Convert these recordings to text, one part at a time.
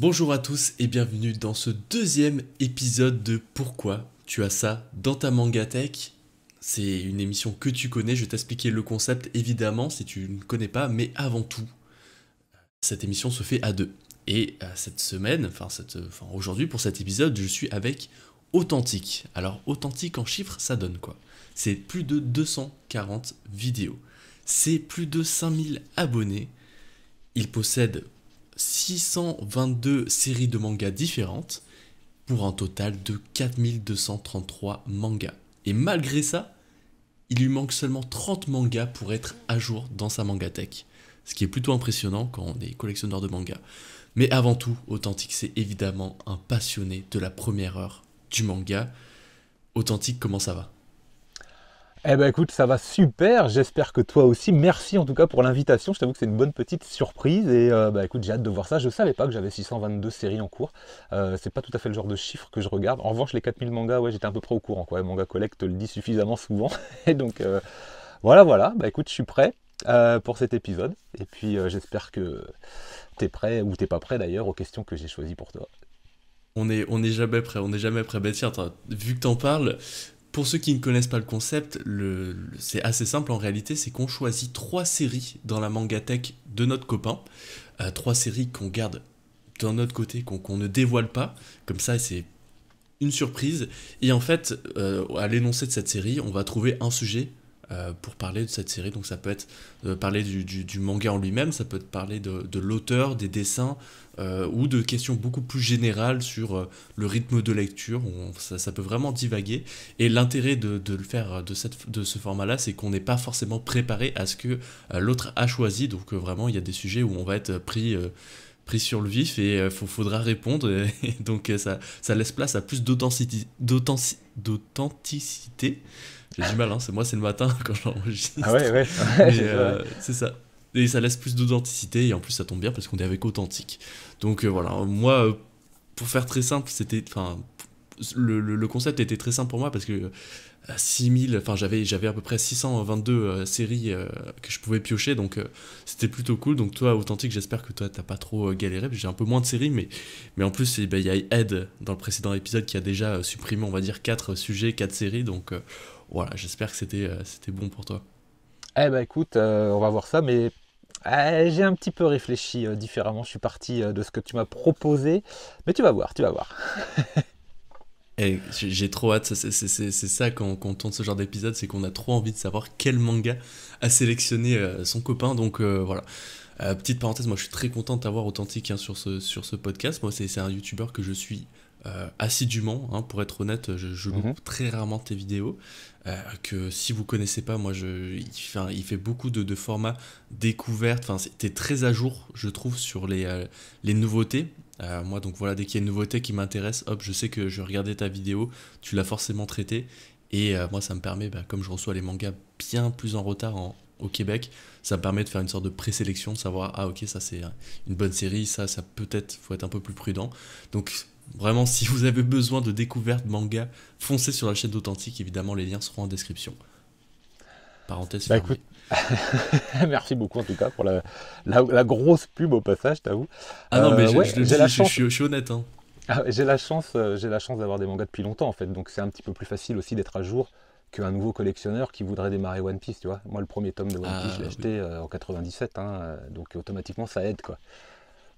Bonjour à tous et bienvenue dans ce deuxième épisode de Pourquoi tu as ça dans ta manga tech. C'est une émission que tu connais, je vais t'expliquer le concept évidemment si tu ne connais pas, mais avant tout, cette émission se fait à deux. Et euh, cette semaine, euh, enfin, aujourd'hui pour cet épisode, je suis avec Authentique. Alors Authentique en chiffres, ça donne quoi C'est plus de 240 vidéos, c'est plus de 5000 abonnés, il possède 622 séries de mangas différentes pour un total de 4233 mangas. Et malgré ça, il lui manque seulement 30 mangas pour être à jour dans sa mangatech. Ce qui est plutôt impressionnant quand on est collectionneur de mangas. Mais avant tout, Authentique, c'est évidemment un passionné de la première heure du manga. Authentique, comment ça va eh ben écoute, ça va super, j'espère que toi aussi. Merci en tout cas pour l'invitation, je t'avoue que c'est une bonne petite surprise et euh, bah écoute, j'ai hâte de voir ça. Je savais pas que j'avais 622 séries en cours. Euh, c'est pas tout à fait le genre de chiffre que je regarde. En revanche, les 4000 mangas, ouais, j'étais un peu près au courant quoi. Manga Collect te le dit suffisamment souvent. et donc euh, voilà, voilà. Bah écoute, je suis prêt. pour cet épisode. Et puis j'espère que tu es prêt ou t'es pas prêt d'ailleurs aux questions que j'ai choisies pour toi. On n'est on jamais prêt, on n'est jamais prêt. Ben tiens, vu que t'en parles, pour ceux qui ne connaissent pas le concept, c'est assez simple en réalité, c'est qu'on choisit trois séries dans la mangatech de notre copain, euh, trois séries qu'on garde d'un autre côté, qu'on ne dévoile pas, comme ça c'est une surprise, et en fait, euh, à l'énoncé de cette série, on va trouver un sujet euh, pour parler de cette série. Donc ça peut être euh, parler du, du, manga en lui-même, ça peut être parler de, de l'auteur, des dessins, euh, ou de questions beaucoup plus générales sur le rythme de lecture. ça, ça, peut vraiment divaguer. Et l'intérêt de, de, le faire de, cette, de ce format-là, c'est qu'on n'est pas forcément préparé à ce que l'autre a choisi. Donc vraiment, il y a des sujets où on va être pris pris sur le vif et il faudra répondre. donc ça, ça laisse place à plus d'authenticité j'ai du mal, hein. moi c'est le matin quand j'enregistre. Ah ouais, ouais. Euh, c'est ça. Et ça laisse plus d'authenticité et en plus ça tombe bien parce qu'on est avec authentique. Donc euh, voilà, moi, euh, pour faire très simple, c'était. Enfin, le, concept était très simple pour moi parce que 6000, enfin j'avais, j'avais à peu près 622 séries que je pouvais piocher, donc c'était plutôt cool. Donc toi, authentique, j'espère que toi, t'as pas trop galéré, j'ai un peu moins de séries, mais, mais en plus, eh ben, il y a Ed dans le précédent épisode qui a déjà supprimé, on va dire, 4 sujets, 4 séries, donc voilà, j'espère que c'était euh, c'était bon pour toi. Eh ben écoute, euh, on va voir ça, mais euh, j'ai un petit peu réfléchi différemment. Je suis parti de ce que tu m'as proposé, mais tu vas voir, tu vas voir. j'ai trop hâte, c'est ça quand, on tourne ce genre d'épisode, c'est qu'on a trop envie de savoir quel manga a sélectionné son copain. Donc voilà. petite parenthèse, moi je suis très content de t'avoir authentique hein, sur, ce, sur ce podcast. Moi c'est un youtubeur que je suis assidûment. Hein, pour être honnête, je, je mhm. très rarement tes vidéos. Euh, que si vous connaissez pas, moi, je, il, fait, beaucoup de, formats découvertes. Enfin, c'était très à jour, je trouve, sur les, euh, les nouveautés. Euh, moi, donc voilà, dès qu'il y a une nouveauté qui m'intéresse, hop, je sais que je regardais ta vidéo, tu l'as forcément traité, Et moi, ça me permet, bah, comme je reçois les mangas bien plus en retard au Québec, ça me permet de faire une sorte de présélection, savoir ah ok ça c'est une bonne série, ça ça peut-être faut être un peu plus prudent. Donc Vraiment, si vous avez besoin de découvertes manga, foncez sur la chaîne d'authentique. Évidemment, les liens seront en description. Parenthèse bah, Merci beaucoup en tout cas pour la, grosse pub au passage, t'avoue. Ah non, mais euh, je, la chance... je, suis honnête. Hein. Ah, j'ai la chance, euh, j'ai la chance d'avoir des mangas depuis longtemps en fait, donc c'est un petit peu plus facile aussi d'être à jour qu'un nouveau collectionneur qui voudrait démarrer One Piece, tu vois. Moi, le premier tome de One ah, Piece, je l'ai acheté euh, en 97, hein, donc automatiquement ça aide quoi.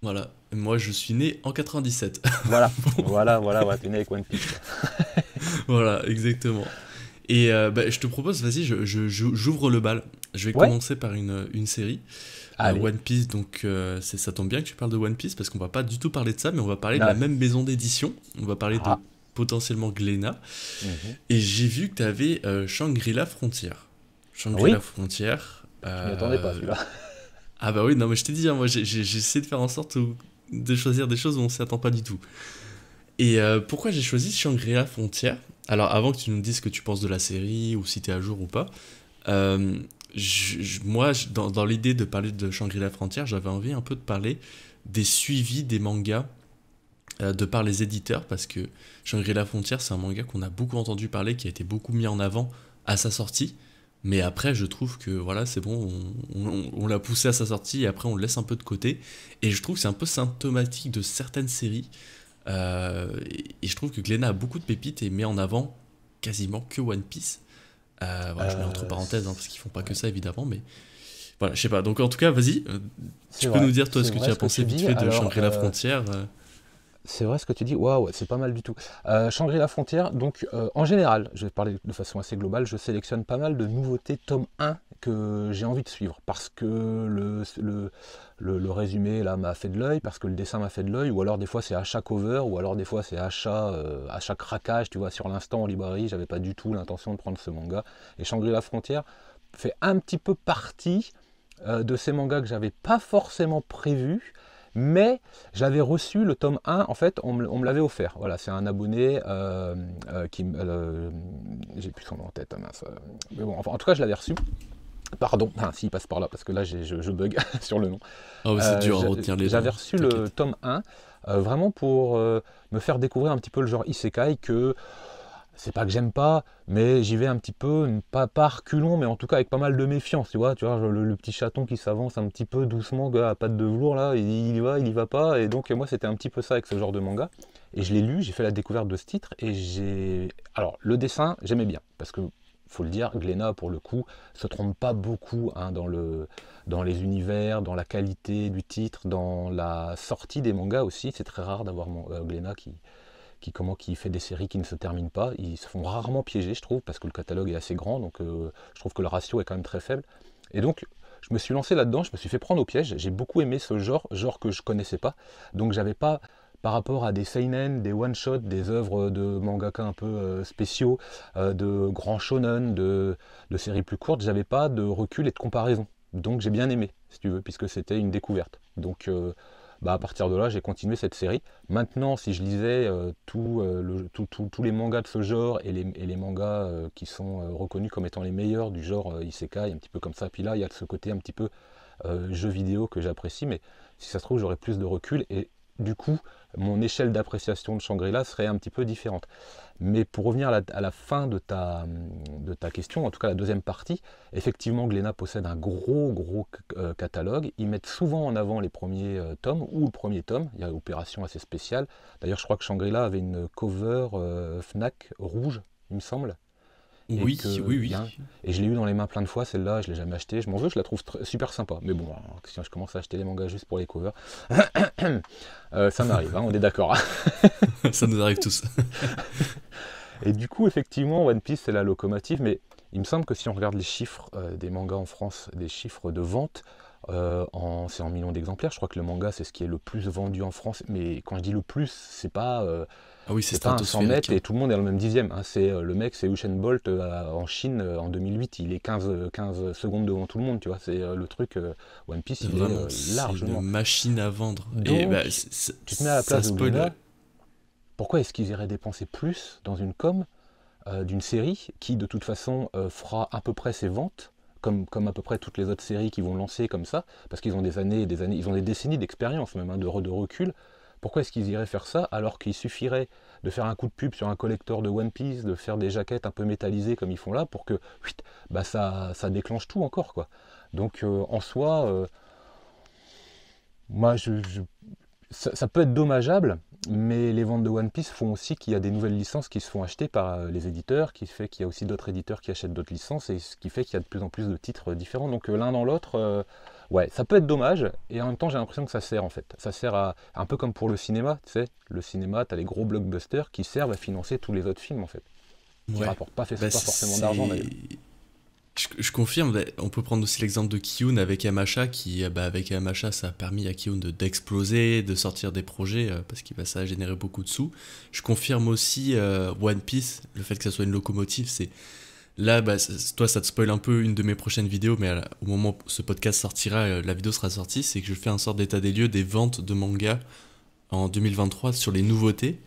Voilà. Moi, je suis né en 97. Voilà, voilà, voilà, ouais, t'es né avec One Piece. voilà, exactement. Et euh, bah, je te propose, vas-y, j'ouvre je, le bal. Je vais commencer par une, série. Euh, One Piece, donc euh, ça tombe bien que tu parles de One Piece parce qu'on va pas du tout parler de ça, mais on va parler de la même maison d'édition. On va parler de ah. potentiellement Glénat. Mhm. Et j'ai vu que tu avais Shangri-La Frontière. Ah Shangri-La Frontière. Je m'y attendais pas celui-là. Ah bah oui, non mais je t'ai dit, hein, j'ai moi j'essaie de faire en sorte de choisir des choses où on s'y attend pas du tout. Et euh, pourquoi j'ai choisi Shangri-La Frontière Alors avant que tu nous dises ce que tu penses de la série ou si tu es à jour ou pas, euh, moi dans, l'idée de parler de Shangri-La Frontière, j'avais envie un peu de parler des suivis des mangas euh, de par les éditeurs parce que Shangri-La Frontière c'est un manga qu'on a beaucoup entendu parler, qui a été beaucoup mis en avant à sa sortie mais après, je trouve que voilà, c'est bon, on, l'a poussé à sa sortie et après on le laisse un peu de côté. Et je trouve que c'est un peu symptomatique de certaines séries. Euh, et, je trouve que Glenna a beaucoup de pépites et met en avant quasiment que One Piece. Euh, voilà, je mets entre euh, parenthèses hein, parce qu'ils font pas que ça évidemment, mais voilà, je sais pas. Donc en tout cas, vas-y, tu peux nous dire toi ce que tu as pensé vite fait de changer la Frontière c'est vrai ce que tu dis, waouh, c'est pas mal du tout. Euh, Shangri-La Frontière, donc euh, en général, je vais parler de façon assez globale, je sélectionne pas mal de nouveautés tome 1 que j'ai envie de suivre parce que le, le, résumé là m'a fait de l'œil, parce que le dessin m'a fait de l'œil, ou alors des fois c'est à chaque cover, ou alors des fois c'est achat, chaque euh, chaque craquage, tu vois, sur l'instant en librairie, j'avais pas du tout l'intention de prendre ce manga. Et Shangri-La Frontière fait un petit peu partie euh, de ces mangas que j'avais pas forcément prévus mais j'avais reçu le tome 1, en fait, on me, l'avait offert. Voilà, c'est un abonné euh, euh, qui... Euh, j'ai plus son nom en tête, hein, mince. Mais bon, en tout cas, je l'avais reçu. Pardon, ah, s'il passe par là, parce que là, je, bug sur le nom. Ah, c'est dur à retenir les J'avais reçu le tome 1, vraiment pour me faire découvrir un petit peu le genre Isekai que c'est pas que j'aime pas, mais j'y vais un petit peu, pas, par reculons, mais en tout cas avec pas mal de méfiance, tu vois, tu vois, le, petit chaton qui s'avance un petit peu doucement, à pâte de velours, là, il, y va, il y va pas, et donc moi c'était un petit peu ça avec ce genre de manga, et je l'ai lu, j'ai fait la découverte de ce titre, et j'ai... Alors, le dessin, j'aimais bien, parce que, faut le dire, Glénat, pour le coup, se trompe pas beaucoup hein, dans, le, dans les univers, dans la qualité du titre, dans la sortie des mangas aussi, c'est très rare d'avoir euh, Glénat qui qui, comment, qui fait des séries qui ne se terminent pas. Ils se font rarement piéger, je trouve, parce que le catalogue est assez grand, donc euh, je trouve que le ratio est quand même très faible. Et donc, je me suis lancé là-dedans, je me suis fait prendre au piège. J'ai beaucoup aimé ce genre, genre que je connaissais pas. Donc, j'avais pas, par rapport à des seinen, des one-shot, des œuvres de mangaka un peu euh, spéciaux, euh, de grands shonen, de, de séries plus courtes, j'avais pas de recul et de comparaison. Donc, j'ai bien aimé, si tu veux, puisque c'était une découverte. Donc, bah, à partir de là, j'ai continué cette série. Maintenant, si je lisais euh, euh, tous les mangas de ce genre et les, les mangas euh, qui sont reconnus comme étant les meilleurs du genre Isekai, un petit peu comme ça, puis là, il y a ce côté un petit peu jeu vidéo que j'apprécie, mais si ça se trouve, j'aurais plus de recul et du coup, mon échelle d'appréciation de Shangri-La serait un petit peu différente. Mais pour revenir à la, fin de ta, question, en tout cas la deuxième partie, effectivement, Glénat possède un gros, gros euh, catalogue. Ils mettent souvent en avant les premiers euh, tomes ou le premier tome. Il y a une opération assez spéciale. D'ailleurs, je crois que Shangri-La avait une cover euh, Fnac rouge, il me semble oui, oui, oui. et je l'ai eu dans les mains plein de fois, celle-là, je l'ai jamais achetée. Je m'en veux, je la trouve super sympa. Mais bon, si je commence à acheter les mangas juste pour les covers, euh, ça m'arrive, hein, on est d'accord. ça nous arrive tous. et du coup, effectivement, One Piece, c'est la locomotive, mais il me semble que si on regarde les chiffres euh, des mangas en France, des chiffres de vente, euh, c'est en millions d'exemplaires. Je crois que le manga, c'est ce qui est le plus vendu en France. Mais quand je dis le plus, c'est pas ah oui, c'est pas un 100 mètres hein. et tout le monde est dans le même dixième. Hein. C'est euh, le mec, c'est Usain Bolt euh, en Chine euh, en 2008. Il est 15, 15 secondes devant tout le monde. Tu vois, c'est le truc One Piece. Il est, largement. Une machine à vendre. Donc, et bah, tu te mets à la place de Pourquoi est-ce qu'ils iraient dépenser plus dans une com d'une série qui, de toute façon, fera à peu près ses ventes? Comme, comme, à peu près toutes les autres séries qui vont lancer comme ça, parce qu'ils ont des années et des années, ils ont des décennies d'expérience même, hein, de, recul, pourquoi est-ce qu'ils iraient faire ça alors qu'il suffirait de faire un coup de pub sur un collecteur de One Piece, de faire des jaquettes un peu métallisées comme ils font là pour que bah ça, déclenche tout encore quoi. Donc euh, en soi, euh, moi je, ça, peut être dommageable, mais les ventes de One Piece font aussi qu'il y a des nouvelles licences qui se font acheter par euh, les éditeurs, qui fait qu'il y a aussi d'autres éditeurs qui achètent d'autres licences, et ce qui fait qu'il y a de plus en plus de titres différents. Donc l'un dans l'autre, ouais, ça peut être dommage, et en même temps, j'ai l'impression que ça sert en fait. Ça sert à. Un peu comme pour le cinéma, tu sais. Le cinéma, tu as les gros blockbusters qui servent à financer tous les autres films en fait. Qui ouais. rapportent pas, bah, pas forcément d'argent d'ailleurs. Je, confirme, bah, on peut prendre aussi l'exemple de Kiyun avec Amacha, qui euh, bah, avec Amacha ça a permis à Kiyun d'exploser, de, sortir des projets, euh, parce qu'il va ça a généré beaucoup de sous. Je confirme aussi euh, One Piece, le fait que ça soit une locomotive, c'est Là, bah, toi, ça te spoile un peu une de mes prochaines vidéos, mais euh, au moment où ce podcast sortira, euh, la vidéo sera sortie, c'est que je fais un sort d'état des lieux des ventes de mangas en 2023 sur les nouveautés.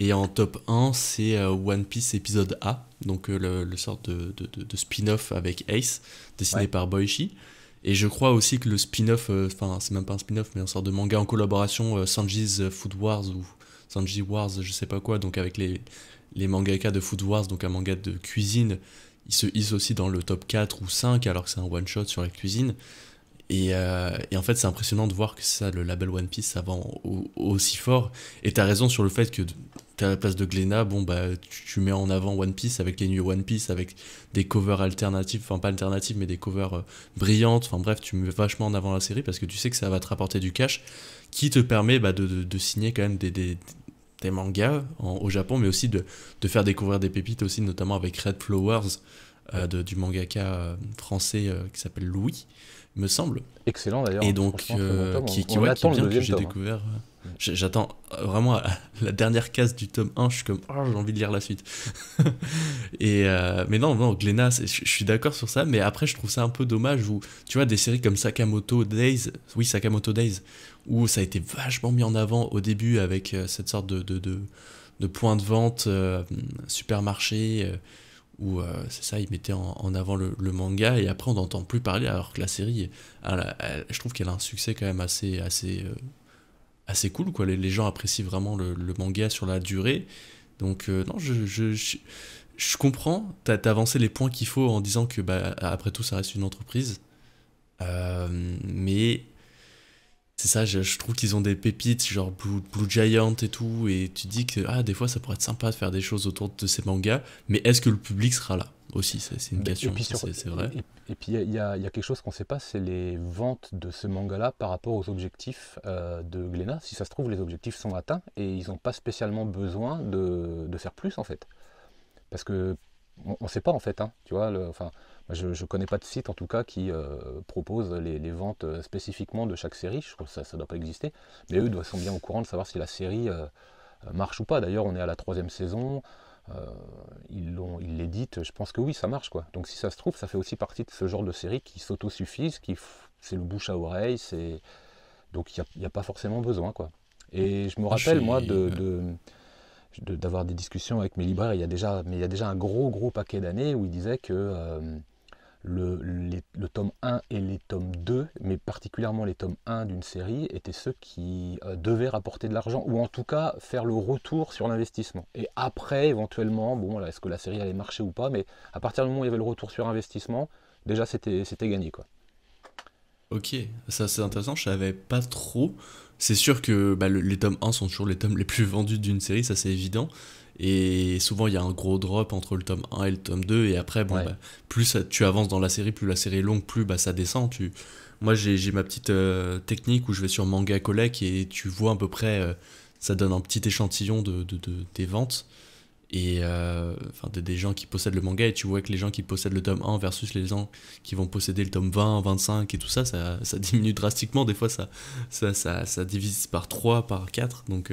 Et en top 1, c'est euh, One Piece épisode A, donc le, sort de, de, de, spin-off avec Ace, dessiné par Boichi. Et je crois aussi que le spin-off, enfin, c'est même pas un spin-off, mais un sort de manga en collaboration Sanji's Food Wars ou Sanji Wars, je sais pas quoi, donc avec les, les mangaka de Food Wars, donc un manga de cuisine, ils se hisse aussi dans le top 4 ou 5 alors que c'est un one-shot sur la cuisine. Euh, et, en fait, c'est impressionnant de voir que ça, le label One Piece, ça vend aussi fort. Et t'as raison sur le fait que t'as la place de Glenna, bon, bah, tu, mets en avant One Piece avec les nuits One Piece, avec des covers alternatives, enfin pas alternatives, mais des covers euh, brillantes. Enfin bref, tu mets vachement en avant la série parce que tu sais que ça va te rapporter du cash qui te permet bah, de, signer quand même des, des mangas au Japon, mais aussi de, faire découvrir des pépites aussi, notamment avec Red Flowers euh, du mangaka euh, français euh, qui s'appelle Louis, me semble. Excellent d'ailleurs. Et donc, qui, hein. qui, que j'ai hein. découvert. Mm. J'attends vraiment la dernière case du tome 1, je comme, oh, j'ai envie de lire la suite. et, mais non, non, Glénat, je, je suis d'accord sur ça, mais après, je trouve ça un peu dommage où, tu vois, des séries comme Sakamoto Days, oui, Sakamoto Days, où ça a été vachement mis en avant au début avec euh, cette sorte de, de, de, de point de vente euh, supermarché euh, où c'est ça, ils mettaient en, avant le, manga et après on n'entend plus parler alors que la série, je trouve qu'elle a un succès quand même assez, assez, assez cool quoi. Les, gens apprécient vraiment le, manga sur la durée. Donc non, je, je, je, comprends, t'as avancé les points qu'il faut en disant que bah, après tout ça reste une entreprise, mais c'est ça, je, trouve qu'ils ont des pépites, genre Blue, Giant et tout, et tu dis que ah, des fois ça pourrait être sympa de faire des choses autour de ces mangas, mais est-ce que le public sera là aussi C'est une question, c'est vrai. Et, puis il y, a quelque chose qu'on ne sait pas, c'est les ventes de ce manga-là par rapport aux objectifs euh, de Glénat. Si ça se trouve, les objectifs sont atteints et ils n'ont pas spécialement besoin de, faire plus en fait. Parce que on ne sait pas en fait, hein, tu vois, le, enfin bah, je ne connais pas de site en tout cas qui euh, propose les, ventes euh, spécifiquement de chaque série, je trouve que ça ne doit pas exister, mais eux doivent, sont bien au courant de savoir si la série euh, marche ou pas. D'ailleurs, on est à la troisième saison, ils l'éditent, je pense que oui, ça marche. quoi. Donc si ça se trouve, ça fait aussi partie de ce genre de série qui s'autosuffisent, qui c'est le bouche à oreille, c'est donc il n'y a, pas forcément besoin. quoi. Et je me rappelle, moi, de, d'avoir des discussions avec mes libraires il y a déjà mais il y a déjà un gros gros paquet d'années où ils disaient que le, le, tome 1 et les tomes 2, mais particulièrement les tomes 1 d'une série, étaient ceux qui euh, devaient rapporter de l'argent, ou en tout cas faire le retour sur l'investissement. Et après, éventuellement, bon, est-ce que la série allait marcher ou pas, mais à partir du moment où il y avait le retour sur investissement, déjà c'était gagné. quoi. Ok, ça c'est intéressant, je savais pas trop. C'est sûr que bah, les tomes 1 sont toujours les tomes les plus vendus d'une série, ça c'est évident. Et souvent, il y a un gros drop entre le tome 1 et le tome 2. Et après, bon, bah, plus tu avances dans la série, plus la série est longue, plus bah, ça descend. Tu... Moi, j'ai ma petite euh, technique où je vais sur Manga Collect et tu vois à peu près, euh, ça donne un petit échantillon de, de, des ventes. Et euh, enfin, des, gens qui possèdent le manga, et tu vois que les gens qui possèdent le tome 1 versus les gens qui vont posséder le tome 20, 25 et tout ça, ça, diminue drastiquement. Des fois, ça, ça, ça, ça divise par 3, par 4. Donc,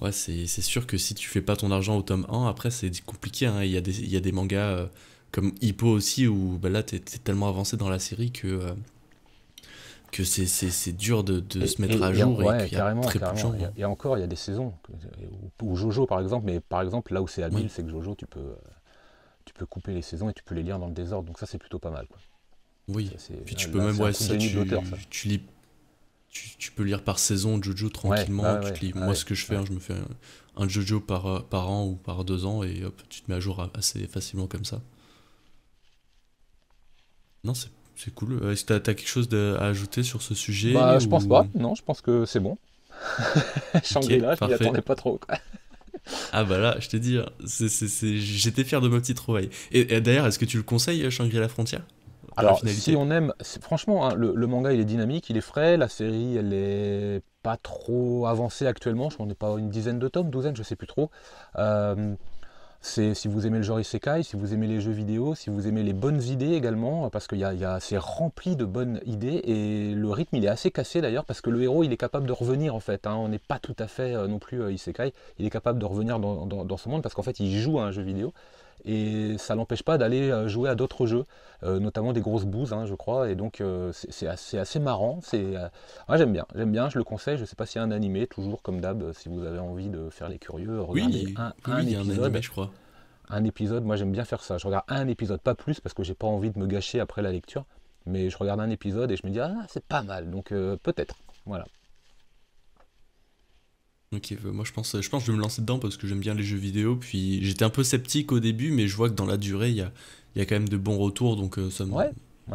Ouais, c'est sûr que si tu fais pas ton argent au tome 1, après c'est compliqué. Hein. Il, y a des, y des mangas euh, comme Hippo aussi où ben là t'es es tellement avancé dans la série que, euh, que c'est dur de, se mettre à jour. Et, ouais, y a très peu Et hein. encore, il y a des saisons. Ou Jojo par exemple, mais par exemple là où c'est habile, c'est que Jojo tu peux, euh, tu peux couper les saisons et tu peux les lire dans le désordre. Donc ça c'est plutôt pas mal. Oui, puis tu peux même, ouais, tu lis tu, peux lire par saison Jojo tranquillement. tu te ah Moi, ce que je fais, hein, je me fais un, Jojo par, euh, par an ou par deux ans et hop, tu te mets à jour assez facilement comme ça. Non, c'est cool. Euh, est-ce que tu as, quelque chose à ajouter sur ce sujet bah, Je pense pas. Non, je pense que c'est bon. Shangri-La, je m'y attendais pas trop. ah bah là, je te dis, hein, j'étais fier de ma petite trouvaille. Et, et d'ailleurs, est-ce que tu le conseilles, Shangri-La Frontière ah, Alors, Si on aime, franchement, hein, le, manga il est dynamique, il est frais, la série elle est pas trop avancée actuellement, je crois qu'on n'est pas une dizaine de tomes, douzaine, je ne sais plus trop. Euh, si vous aimez le genre isekai, si vous aimez les jeux vidéo, si vous aimez les bonnes idées également, parce qu'il y a, assez rempli de bonnes idées et le rythme il est assez cassé d'ailleurs parce que le héros il est capable de revenir en fait. Hein. on n'est pas tout à fait euh, non plus euh, isekai, il est capable de revenir dans, dans, dans ce monde parce qu'en fait il joue à un jeu vidéo et ça l'empêche pas d'aller euh, jouer à d'autres jeux, euh, notamment des grosses bouses, hein, je crois. Et donc euh, c'est assez, marrant. C'est, ah, j'aime bien, j'aime bien. Je le conseille. Je sais pas s'il y a un animé, toujours comme d'hab, si vous avez envie de faire les curieux, oui, un, y a épisode. Un je crois. Un épisode. Moi, j'aime bien faire ça. Je regarde un épisode, pas plus, parce que j'ai pas envie de me gâcher après la lecture. Mais je regarde un épisode et je me dis ah c'est pas mal. Donc peut-être. Voilà moi je pense, je pense que je vais me lancer dedans parce que j'aime bien les jeux vidéo. Puis j'étais un peu sceptique au début, mais je vois que dans la durée, il y a, y a, quand même de bons retours, donc euh, ça me,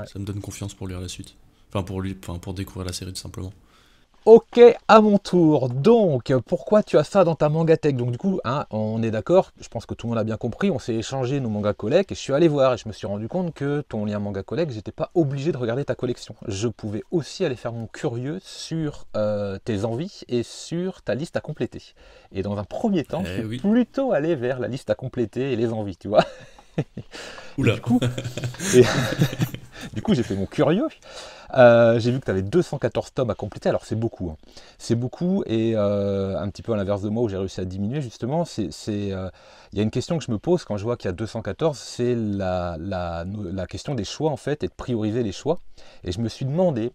ça me donne confiance pour lire la suite. Enfin, pour, lui, enfin, pour découvrir la série tout simplement. Ok, à mon tour. Donc, pourquoi tu as ça dans ta tech Donc, du coup, hein, on est d'accord, je pense que tout le monde a bien compris, on s'est échangé nos mangas collègues et je suis allé voir et je me suis rendu compte que ton lien manga collègue, j'étais pas obligé de regarder ta collection. Je pouvais aussi aller faire mon curieux sur euh, tes envies et sur ta liste à compléter. Et dans un premier temps, eh je suis plutôt allé vers la liste à compléter et les envies, tu vois. Du coup, coup j'ai fait mon curieux. Euh, j'ai vu que tu avais 214 tomes à compléter. Alors c'est beaucoup. Hein. C'est beaucoup et euh, un petit peu à l'inverse de moi où j'ai réussi à diminuer justement. Euh, il y a une question que je me pose quand je vois qu'il y a 214, c'est la, question des choix en fait et de prioriser les choix. Et je me suis demandé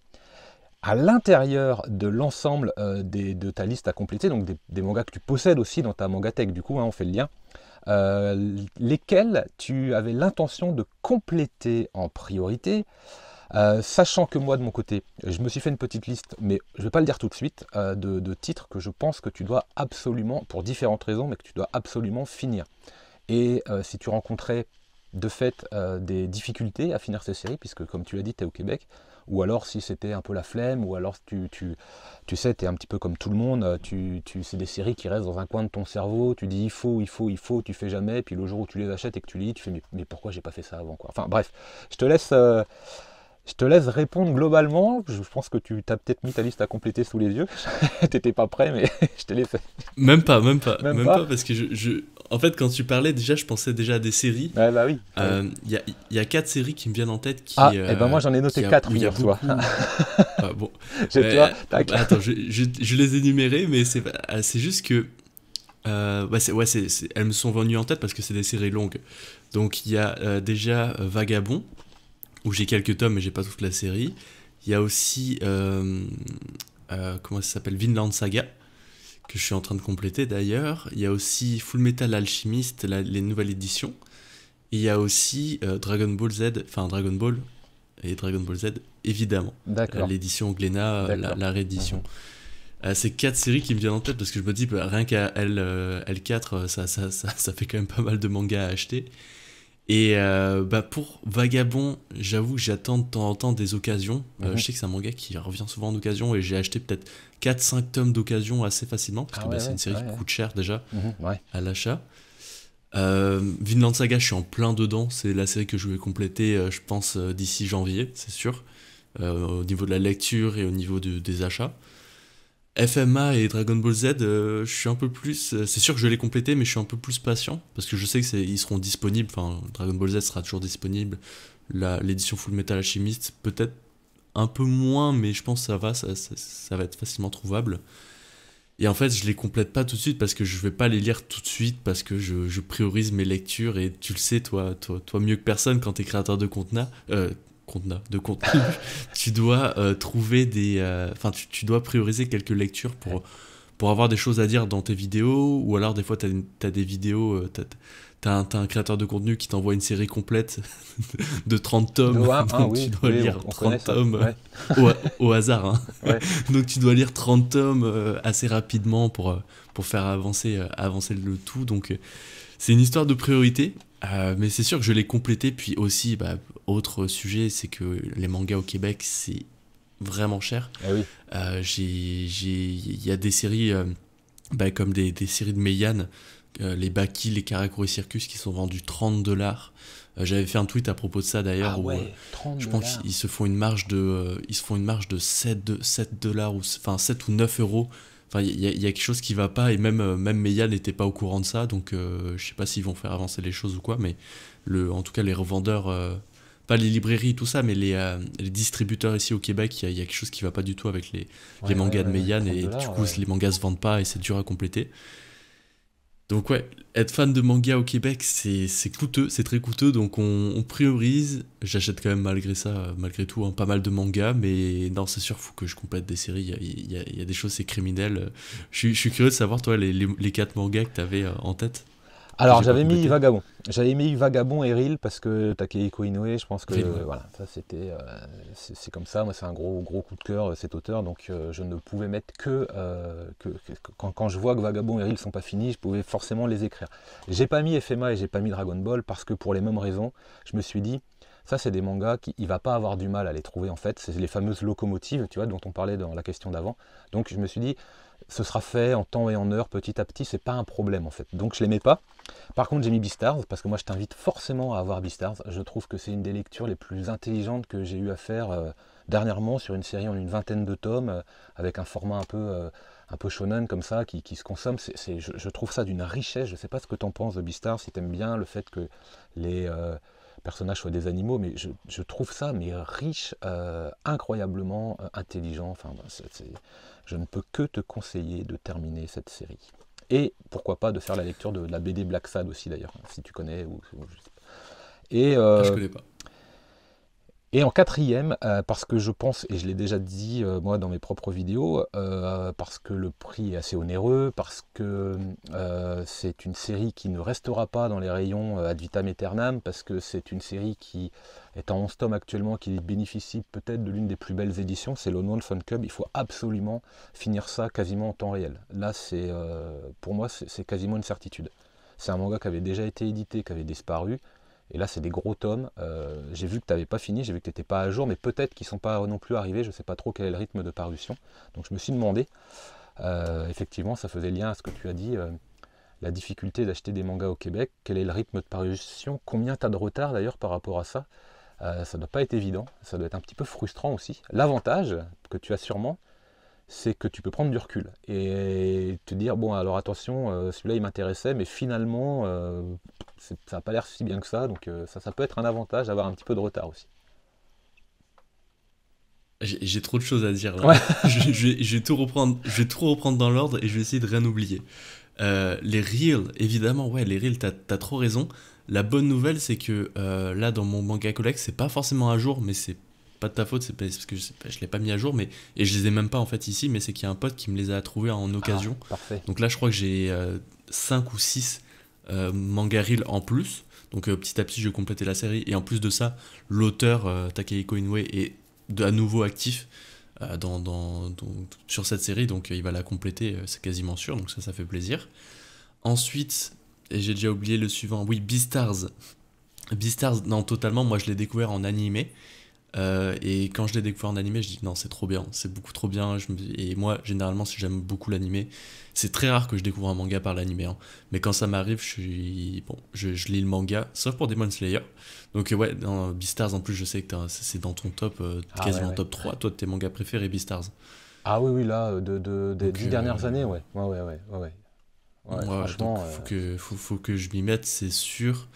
à l'intérieur de l'ensemble de ta liste à compléter, donc des, mangas que tu possèdes aussi dans ta mangatech, du coup, hein, on fait le lien. Euh, lesquels tu avais l'intention de compléter en priorité. Euh, sachant que moi de mon côté, je me suis fait une petite liste, mais je ne vais pas le dire tout de suite, euh, de, titres que je pense que tu dois absolument, pour différentes raisons, mais que tu dois absolument finir. Et si tu rencontrais de fait des difficultés à finir ces séries, puisque comme tu l'as dit, tu es au Québec, ou alors si c'était un peu la flemme, ou alors tu, tu, sais, tu es un petit peu comme tout le monde, euh, tu, tu c'est des séries qui restent dans un coin de ton cerveau, tu dis il faut, il faut, il faut, tu fais jamais, puis le jour où tu les achètes et que tu lis, tu fais mais, pourquoi j'ai pas fait ça avant quoi. Enfin bref, je te laisse... Euh, je te laisse répondre globalement. Je pense que tu as peut-être mis ta liste à compléter sous les yeux. T'étais pas prêt, mais je te l'ai fait. Même pas, même pas, même, pas. parce que je, en fait, quand tu parlais déjà, je pensais déjà à des séries. Ah bah oui. Euh, il y, a, y, quatre séries qui me viennent en tête. Qui, ah, et eh euh, ben moi j'en ai noté quatre hier ah, toi. bon. Bah, attends, je, les ai mais euh, c'est, juste que. ouais, elles me sont venues en tête parce que c'est des séries longues. Donc il y a déjà Vagabond, où j'ai quelques tomes, mais j'ai pas toute la série. Il y a aussi. comment ça s'appelle Vinland Saga que je suis en train de compléter d'ailleurs. Il y a aussi Full Metal Alchemist, les nouvelles éditions. il y a aussi euh, Dragon Ball Z, enfin Dragon Ball et Dragon Ball Z, évidemment. D'accord. Euh, l'édition Gléna, euh, la, réédition. c'est quatre séries qui me viennent en tête parce que je me dis, bah, rien qu'à L, 4 ça, ça, ça, fait quand même pas mal de mangas à acheter. Et euh, bah pour Vagabond, j'avoue que j'attends de temps en temps des occasions. Euh, mhm. je sais que c'est un manga qui revient souvent en occasion et j'ai acheté peut-être 4-5 tomes d'occasion assez facilement parce ah que bah, c'est une série qui coûte cher déjà mhm, à l'achat. Euh, Vinland Saga, je suis en plein dedans. C'est la série que je vais compléter, euh, je pense, d'ici janvier, c'est sûr, au niveau de la lecture et au niveau des achats. FMA et Dragon Ball Z, euh, je suis un peu plus. Euh, c'est sûr que je vais les compléter, mais je suis un peu plus patient parce que je sais que ils seront disponibles. Enfin, Dragon Ball Z sera toujours disponible. L'édition Full Metal Alchemist, peut-être un peu moins, mais je pense que ça va, ça, va être facilement trouvable. Et en fait, je les complète pas tout de suite parce que je ne vais pas les lire tout de suite parce que je, priorise mes lectures et tu le sais, toi, toi, toi mieux que personne quand tu es créateur de contenu, euh, de contenu, tu dois euh, trouver des. Euh, enfin, tu, dois prioriser quelques lectures pour, pour avoir des choses à dire dans tes vidéos, ou alors des fois, tu as, des vidéos, euh, tu as, un créateur de contenu qui t'envoie une série complète de 30 tomes. Ah tu dois lire 30 tomes au, hasard. Hein. donc, tu dois lire 30 tomes assez rapidement pour, pour faire avancer, avancer le tout. Donc c'est une histoire de priorité, euh, mais c'est sûr que je l'ai complété. Puis aussi, bah, autre sujet, c'est que les mangas au Québec, c'est vraiment cher. Ah euh, Il y a des séries euh, bah, comme des, séries de Meiyan, les Baki, les Karakuri Circus qui sont vendus 30 dollars. J'avais fait un tweet à propos de ça d'ailleurs. Ah ouais, je pense qu'ils se font une marge de, ils se font une marge de 7 dollars ou enfin 7 ou 9 euros Enfin, il y, a quelque chose qui va pas et même, euh, même n'était pas au courant de ça, donc je euh, je sais pas s'ils vont faire avancer les choses ou quoi, mais le, en tout cas les revendeurs, euh, pas les librairies tout ça, mais les, distributeurs ici au Québec, il y, a quelque chose qui va pas du tout avec les, mangas de Meia et du coup les mangas se vendent pas et c'est dur à compléter. Donc ouais, être fan de manga au Québec, c'est coûteux, c'est très coûteux, donc on, priorise. J'achète quand même malgré ça, malgré tout, hein, pas mal de mangas, mais non, c'est sûr, faut que je complète des séries. Il y, y a, des choses, c'est criminel. Je, suis curieux de savoir, toi, les, les, les quatre mangas que tu avais euh, en tête. Alors j'avais mis Vagabond. J'avais mis Vagabond et Ril parce que Takehiko Inoue, je pense que voilà, ça c'était euh, c'est comme ça. Moi c'est un gros gros coup de cœur euh, cet auteur, donc euh, je ne pouvais mettre que, quand, je vois que Vagabond et Ril sont pas finis, je pouvais forcément les écrire. J'ai pas mis FMA et j'ai pas mis Dragon Ball parce que pour les mêmes raisons, je me suis dit ça, c'est des mangas qui, il va pas avoir du mal à les trouver en fait. C'est les fameuses locomotives, tu vois, dont on parlait dans la question d'avant. Donc je me suis dit, ce sera fait en temps et en heure, petit à petit, c'est pas un problème en fait. Donc je les pas. Par contre, j'ai mis Beastars parce que moi je t'invite forcément à avoir Beastars. Je trouve que c'est une des lectures les plus intelligentes que j'ai eu à faire euh, dernièrement sur une série en une vingtaine de tomes euh, avec un format un peu, euh, un peu shonen comme ça qui, se consomme. c'est je, trouve ça d'une richesse. Je sais pas ce que tu en penses de Beastars, si tu aimes bien le fait que les personnages soient des animaux, mais je, trouve ça mais riche, euh, incroyablement euh, intelligent. Enfin, je ne peux que te conseiller de terminer cette série. Et pourquoi pas de faire la lecture de, la BD Black Sad aussi d'ailleurs, si tu connais. Ou, et, euh, ah, connais pas. Et en quatrième, euh, parce que je pense, et je l'ai déjà dit euh, moi dans mes propres vidéos, euh, parce que le prix est assez onéreux, parce que c'est une série qui ne restera pas dans les rayons ad vitam aeternam, parce que c'est une série qui est en 11 tomes actuellement, qui bénéficie peut-être de l'une des plus belles éditions, c'est le One Fun Club. Il faut absolument finir ça quasiment en temps réel. Là, c'est pour moi, c'est quasiment une certitude. C'est un manga qui avait déjà été édité, qui avait disparu. Et là, c'est des gros tomes. Euh, j'ai vu que tu n'avais pas fini, j'ai vu que tu n'étais pas à jour, mais peut-être qu'ils ne sont pas non plus arrivés. Je ne sais pas trop quel est le rythme de parution. Donc, je me suis demandé. Euh, effectivement, ça faisait lien à ce que tu as dit. Euh, la difficulté d'acheter des mangas au Québec, quel est le rythme de parution, combien tu as de retard d'ailleurs par rapport à ça. ça ne doit pas être évident, ça doit être un petit peu frustrant aussi. L'avantage que tu as sûrement, c'est que tu peux prendre du recul et te dire bon alors attention euh, celui-là il m'intéressait mais finalement euh, ça n'a pas l'air si bien que ça donc euh, ça, ça peut être un avantage d'avoir un petit peu de retard aussi. J'ai trop de choses à dire là. je, vais tout reprendre, je vais tout reprendre dans l'ordre et je vais essayer de rien oublier. les reels, évidemment, ouais, les reels, t'as as trop raison. La bonne nouvelle, c'est que là, dans mon manga collect, c'est pas forcément à jour, mais c'est pas de ta faute, c'est parce que je, ne l'ai pas mis à jour, mais et je les ai même pas en fait ici, mais c'est qu'il y a un pote qui me les a trouvés en ah, occasion. donc là, je crois que j'ai 5 euh, ou 6 euh, mangaril en plus. Donc euh, petit à petit, je vais compléter la série. Et en plus de ça, l'auteur euh, Takehiko Inoue est de, à nouveau actif dans, sur cette série, donc il va la compléter, c'est quasiment sûr. Donc ça, ça fait plaisir. Ensuite, et j'ai déjà oublié le suivant, oui, Beastars. Beastars, non, totalement, moi je l'ai découvert en animé. Euh, et quand je l'ai découvert en animé, je dis non, c'est trop bien, c'est beaucoup trop bien. Je Et moi, généralement, si j'aime beaucoup l'animé, c'est très rare que je découvre un manga par l'animé. Hein. Mais quand ça m'arrive, je suis bon, je, lis le manga, sauf pour Demon Slayer. Donc euh, ouais, dans Beastars en plus, je sais que c'est dans ton top, euh, ah quasiment top 3, toi de tes mangas préférés, Beastars. Ah oui, oui, là, des dernières années, ouais. Ouais, ouais, ouais. ouais, franchement, faut, que, faut que je m'y mette, c'est sûr.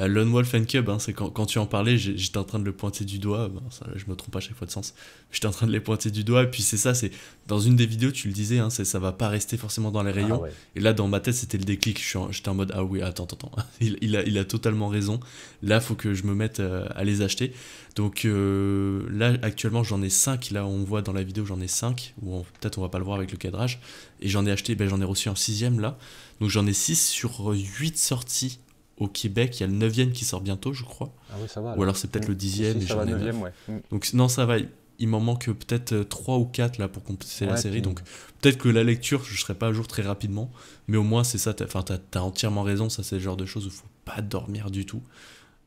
Euh, Lone Wolf and Cub, hein, c'est quand, tu en parlais, j'étais en train de le pointer du doigt. je me trompe à chaque fois de sens. J'étais en train de les pointer du doigt. Et puis c'est ça, c'est dans une des vidéos, tu le disais, hein, ça va pas rester forcément dans les ah rayons. Et là, dans ma tête, c'était le déclic. J'étais en, mode, ah oui, attends, attends, Il, a, il, a, totalement raison. Là, faut que je me mette euh, à les acheter. Donc euh, là, actuellement, j'en ai 5. Là, on voit dans la vidéo, j'en ai 5. Ou peut-être on va pas le voir avec le cadrage. Et j'en ai acheté, ben, j'en ai reçu un sixième, là. Donc j'en ai 6 sur 8 sorties au Québec, il y a le 9e qui sort bientôt, je crois. Ah ou alors c'est peut-être le 10e. Mm. Donc non, ça va. Il m'en manque euh, peut-être 3 euh, ou 4 là pour compléter la série. Donc peut-être que la lecture, je ne serai pas à jour très rapidement. Mais au moins, c'est ça. Enfin, t'as as entièrement raison. Ça, c'est le genre de choses où faut pas dormir du tout.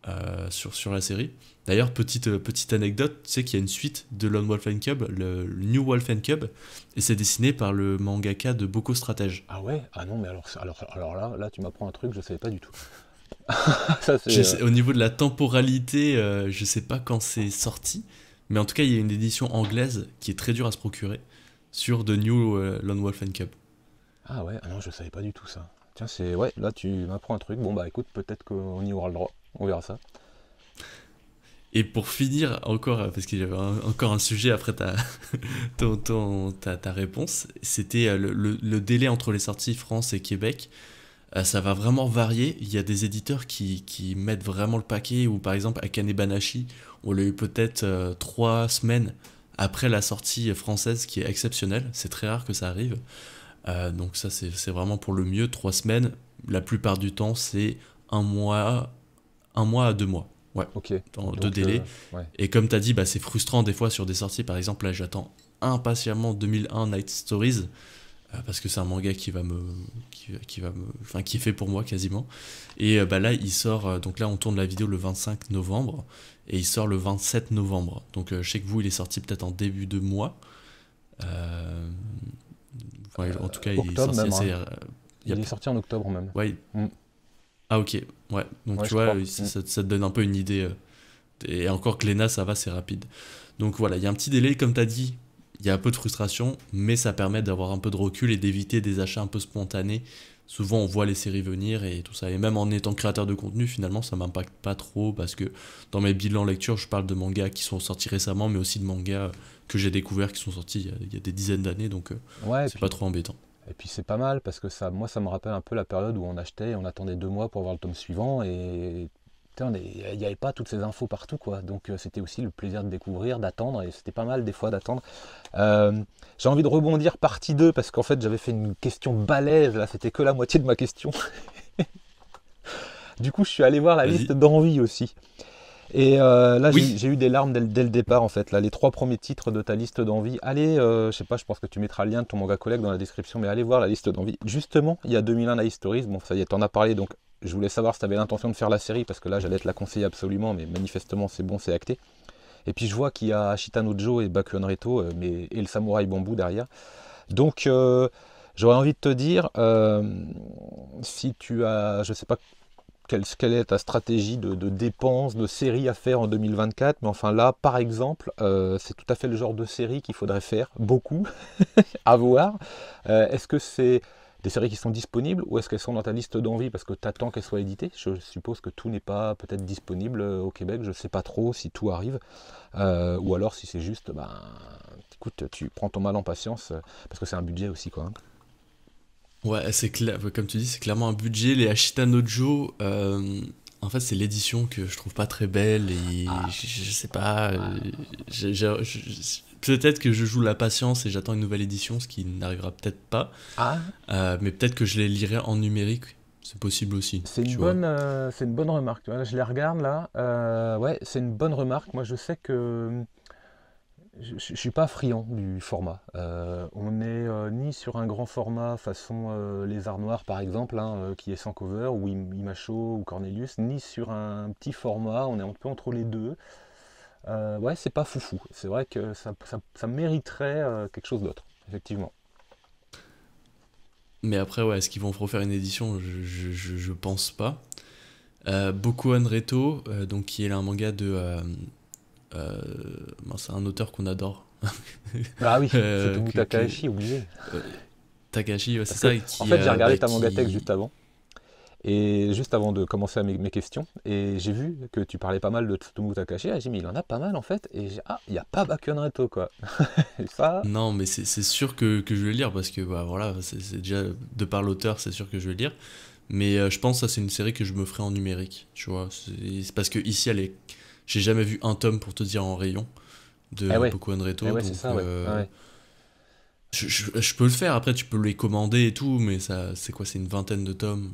Euh, sur, sur la série. D'ailleurs, petite, petite anecdote, tu sais qu'il y a une suite de Lone Wolf and Cub, le, New Wolf and Cub, et c'est dessiné par le mangaka de Boko Stratège. Ah ouais Ah non, mais alors, alors, là, là, tu m'apprends un truc, je ne savais pas du tout. Euh, au niveau de la temporalité, euh, je sais pas quand c'est sorti, mais en tout cas, il y a une édition anglaise qui est très dure à se procurer sur The New euh, Lone Wolf and Cub. Ah ouais, ah non, je savais pas du tout ça. Tiens, c'est ouais, là tu m'apprends un truc. Bon bah écoute, peut-être qu'on y aura le droit. On verra ça. Et pour finir, encore, parce qu'il y avait encore un sujet après ta, ton, ta, ta, réponse, c'était le, délai entre les sorties France et Québec. Euh, ça va vraiment varier. Il y a des éditeurs qui, qui mettent vraiment le paquet, ou par exemple Akane Banashi, on l'a eu peut-être euh, trois semaines après la sortie française, qui est exceptionnelle. C'est très rare que ça arrive. Euh, donc ça, c'est vraiment pour le mieux. Trois semaines, la plupart du temps, c'est un mois, un mois à deux mois. Ouais, okay. dans Et comme tu as dit, bah, c'est frustrant des fois sur des sorties. Par exemple, là, j'attends impatiemment 2001 Night Stories. Euh, parce que c'est un manga qui va me qui, va me enfin qui est fait pour moi quasiment et euh, bah là il sort euh, donc là on tourne la vidéo le 25 novembre et il sort le 27 novembre donc je sais que vous il est sorti peut-être en début de mois en tout cas il est sorti hein. il, en octobre même mm. ah ok ouais donc tu vois mm. ça, te donne un peu une idée et encore que ça va c'est rapide donc voilà il y a un petit délai comme tu as dit il y a un peu de frustration, mais ça permet d'avoir un peu de recul et d'éviter des achats un peu spontanés. Souvent, on voit les séries venir et tout ça. Et même en étant créateur de contenu, finalement, ça m'impacte pas trop parce que dans mes bilans lecture, je parle de mangas qui sont sortis récemment, mais aussi de mangas que j'ai découverts qui sont sortis il y a, des dizaines d'années. Donc, euh, ouais, c'est pas trop embêtant. Et puis c'est pas mal parce que ça, moi, ça me rappelle un peu la période où on achetait et on attendait deux mois pour voir le tome suivant et il n'y avait pas toutes ces infos partout, quoi. Donc euh, c'était aussi le plaisir de découvrir, d'attendre, et c'était pas mal des fois d'attendre. Euh, j'ai envie de rebondir partie 2, parce qu'en fait j'avais fait une question balèze, là, c'était que la moitié de ma question. du coup, je suis allé voir la liste d'envie aussi. Et euh, là, j'ai eu des larmes dès, le départ, en fait. Là, les trois premiers titres de ta liste d'envie. Allez, je sais pas, je pense que tu mettras le lien de ton manga collègue dans la description, mais allez voir la liste d'envie. Justement, il y a 2001 la Stories. Bon, ça y est, t'en as parlé, donc je voulais savoir si tu avais l'intention de faire la série, parce que là j'allais te la conseiller absolument, mais manifestement c'est bon, c'est acté. Et puis je vois qu'il y a Shitano Joe et Bakuan euh, mais, et le Samouraï Bambou derrière. Donc euh, j'aurais envie de te dire, euh, si tu as, je ne sais pas quelle, est ta stratégie de, dépenses, de séries à faire en 2024, mais enfin là, par exemple, c'est tout à fait le genre de série qu'il faudrait faire, beaucoup, à voir. Est-ce que c'est des séries qui sont disponibles ou est-ce qu'elles sont dans ta liste d'envie parce que tu attends qu'elles soient éditées Je suppose que tout n'est pas peut-être disponible euh, au Québec, je ne sais pas trop si tout arrive. Euh, ou alors si c'est juste, ben, écoute, tu prends ton mal en patience euh, parce que c'est un budget aussi quoi. Hein. Ouais, c'est clair, comme tu dis, c'est clairement un budget. Les Ashita Nojo, en fait, c'est l'édition que je trouve pas très belle et ah. je, ne sais pas, ah peut-être que je joue la patience et j'attends une nouvelle édition, ce qui n'arrivera peut-être pas. Ah. Euh, mais peut-être que je les lirai en numérique. C'est possible aussi. C'est euh, une, bonne, remarque. Je les regarde là. Euh, ouais, c'est une bonne remarque. Moi, je sais que je ne suis pas friand du format. on n'est ni sur un grand format façon Les Arts Noirs, par exemple, hein, qui est sans cover, ou Imacho, ou Cornelius, ni sur un petit format. On est un peu entre les deux. Euh, ouais, c'est pas foufou. C'est vrai que ça, mériterait euh, quelque chose d'autre, effectivement. Mais après, ouais, est-ce qu'ils vont refaire une édition je, je, pense pas. Euh, Anreto, euh, donc, qui est un manga de. c'est un auteur qu'on adore. ah oui, c'est Takahashi, oublié. Takahashi, c'est ça. en fait, j'ai regardé bah, ta manga texte juste avant. Et juste avant de commencer mes, mes questions, et j'ai vu que tu parlais pas mal de Tsutomu Takashi, ah, J'ai dit, mais il en a pas mal en fait, et j'ai ah, il n'y a pas Bakuan Reto quoi. Non, mais c'est sûr que, que, je vais lire parce que bah, voilà, c'est déjà de par l'auteur, c'est sûr que je vais lire. Mais euh, je pense que ça, c'est une série que je me ferai en numérique, tu vois. C'est parce que ici, elle est. J'ai jamais vu un tome pour te dire en rayon de eh ouais, ah ça, ouais. Euh, je, peux le faire, après tu peux les commander et tout, mais ça, c'est quoi C'est une vingtaine de tomes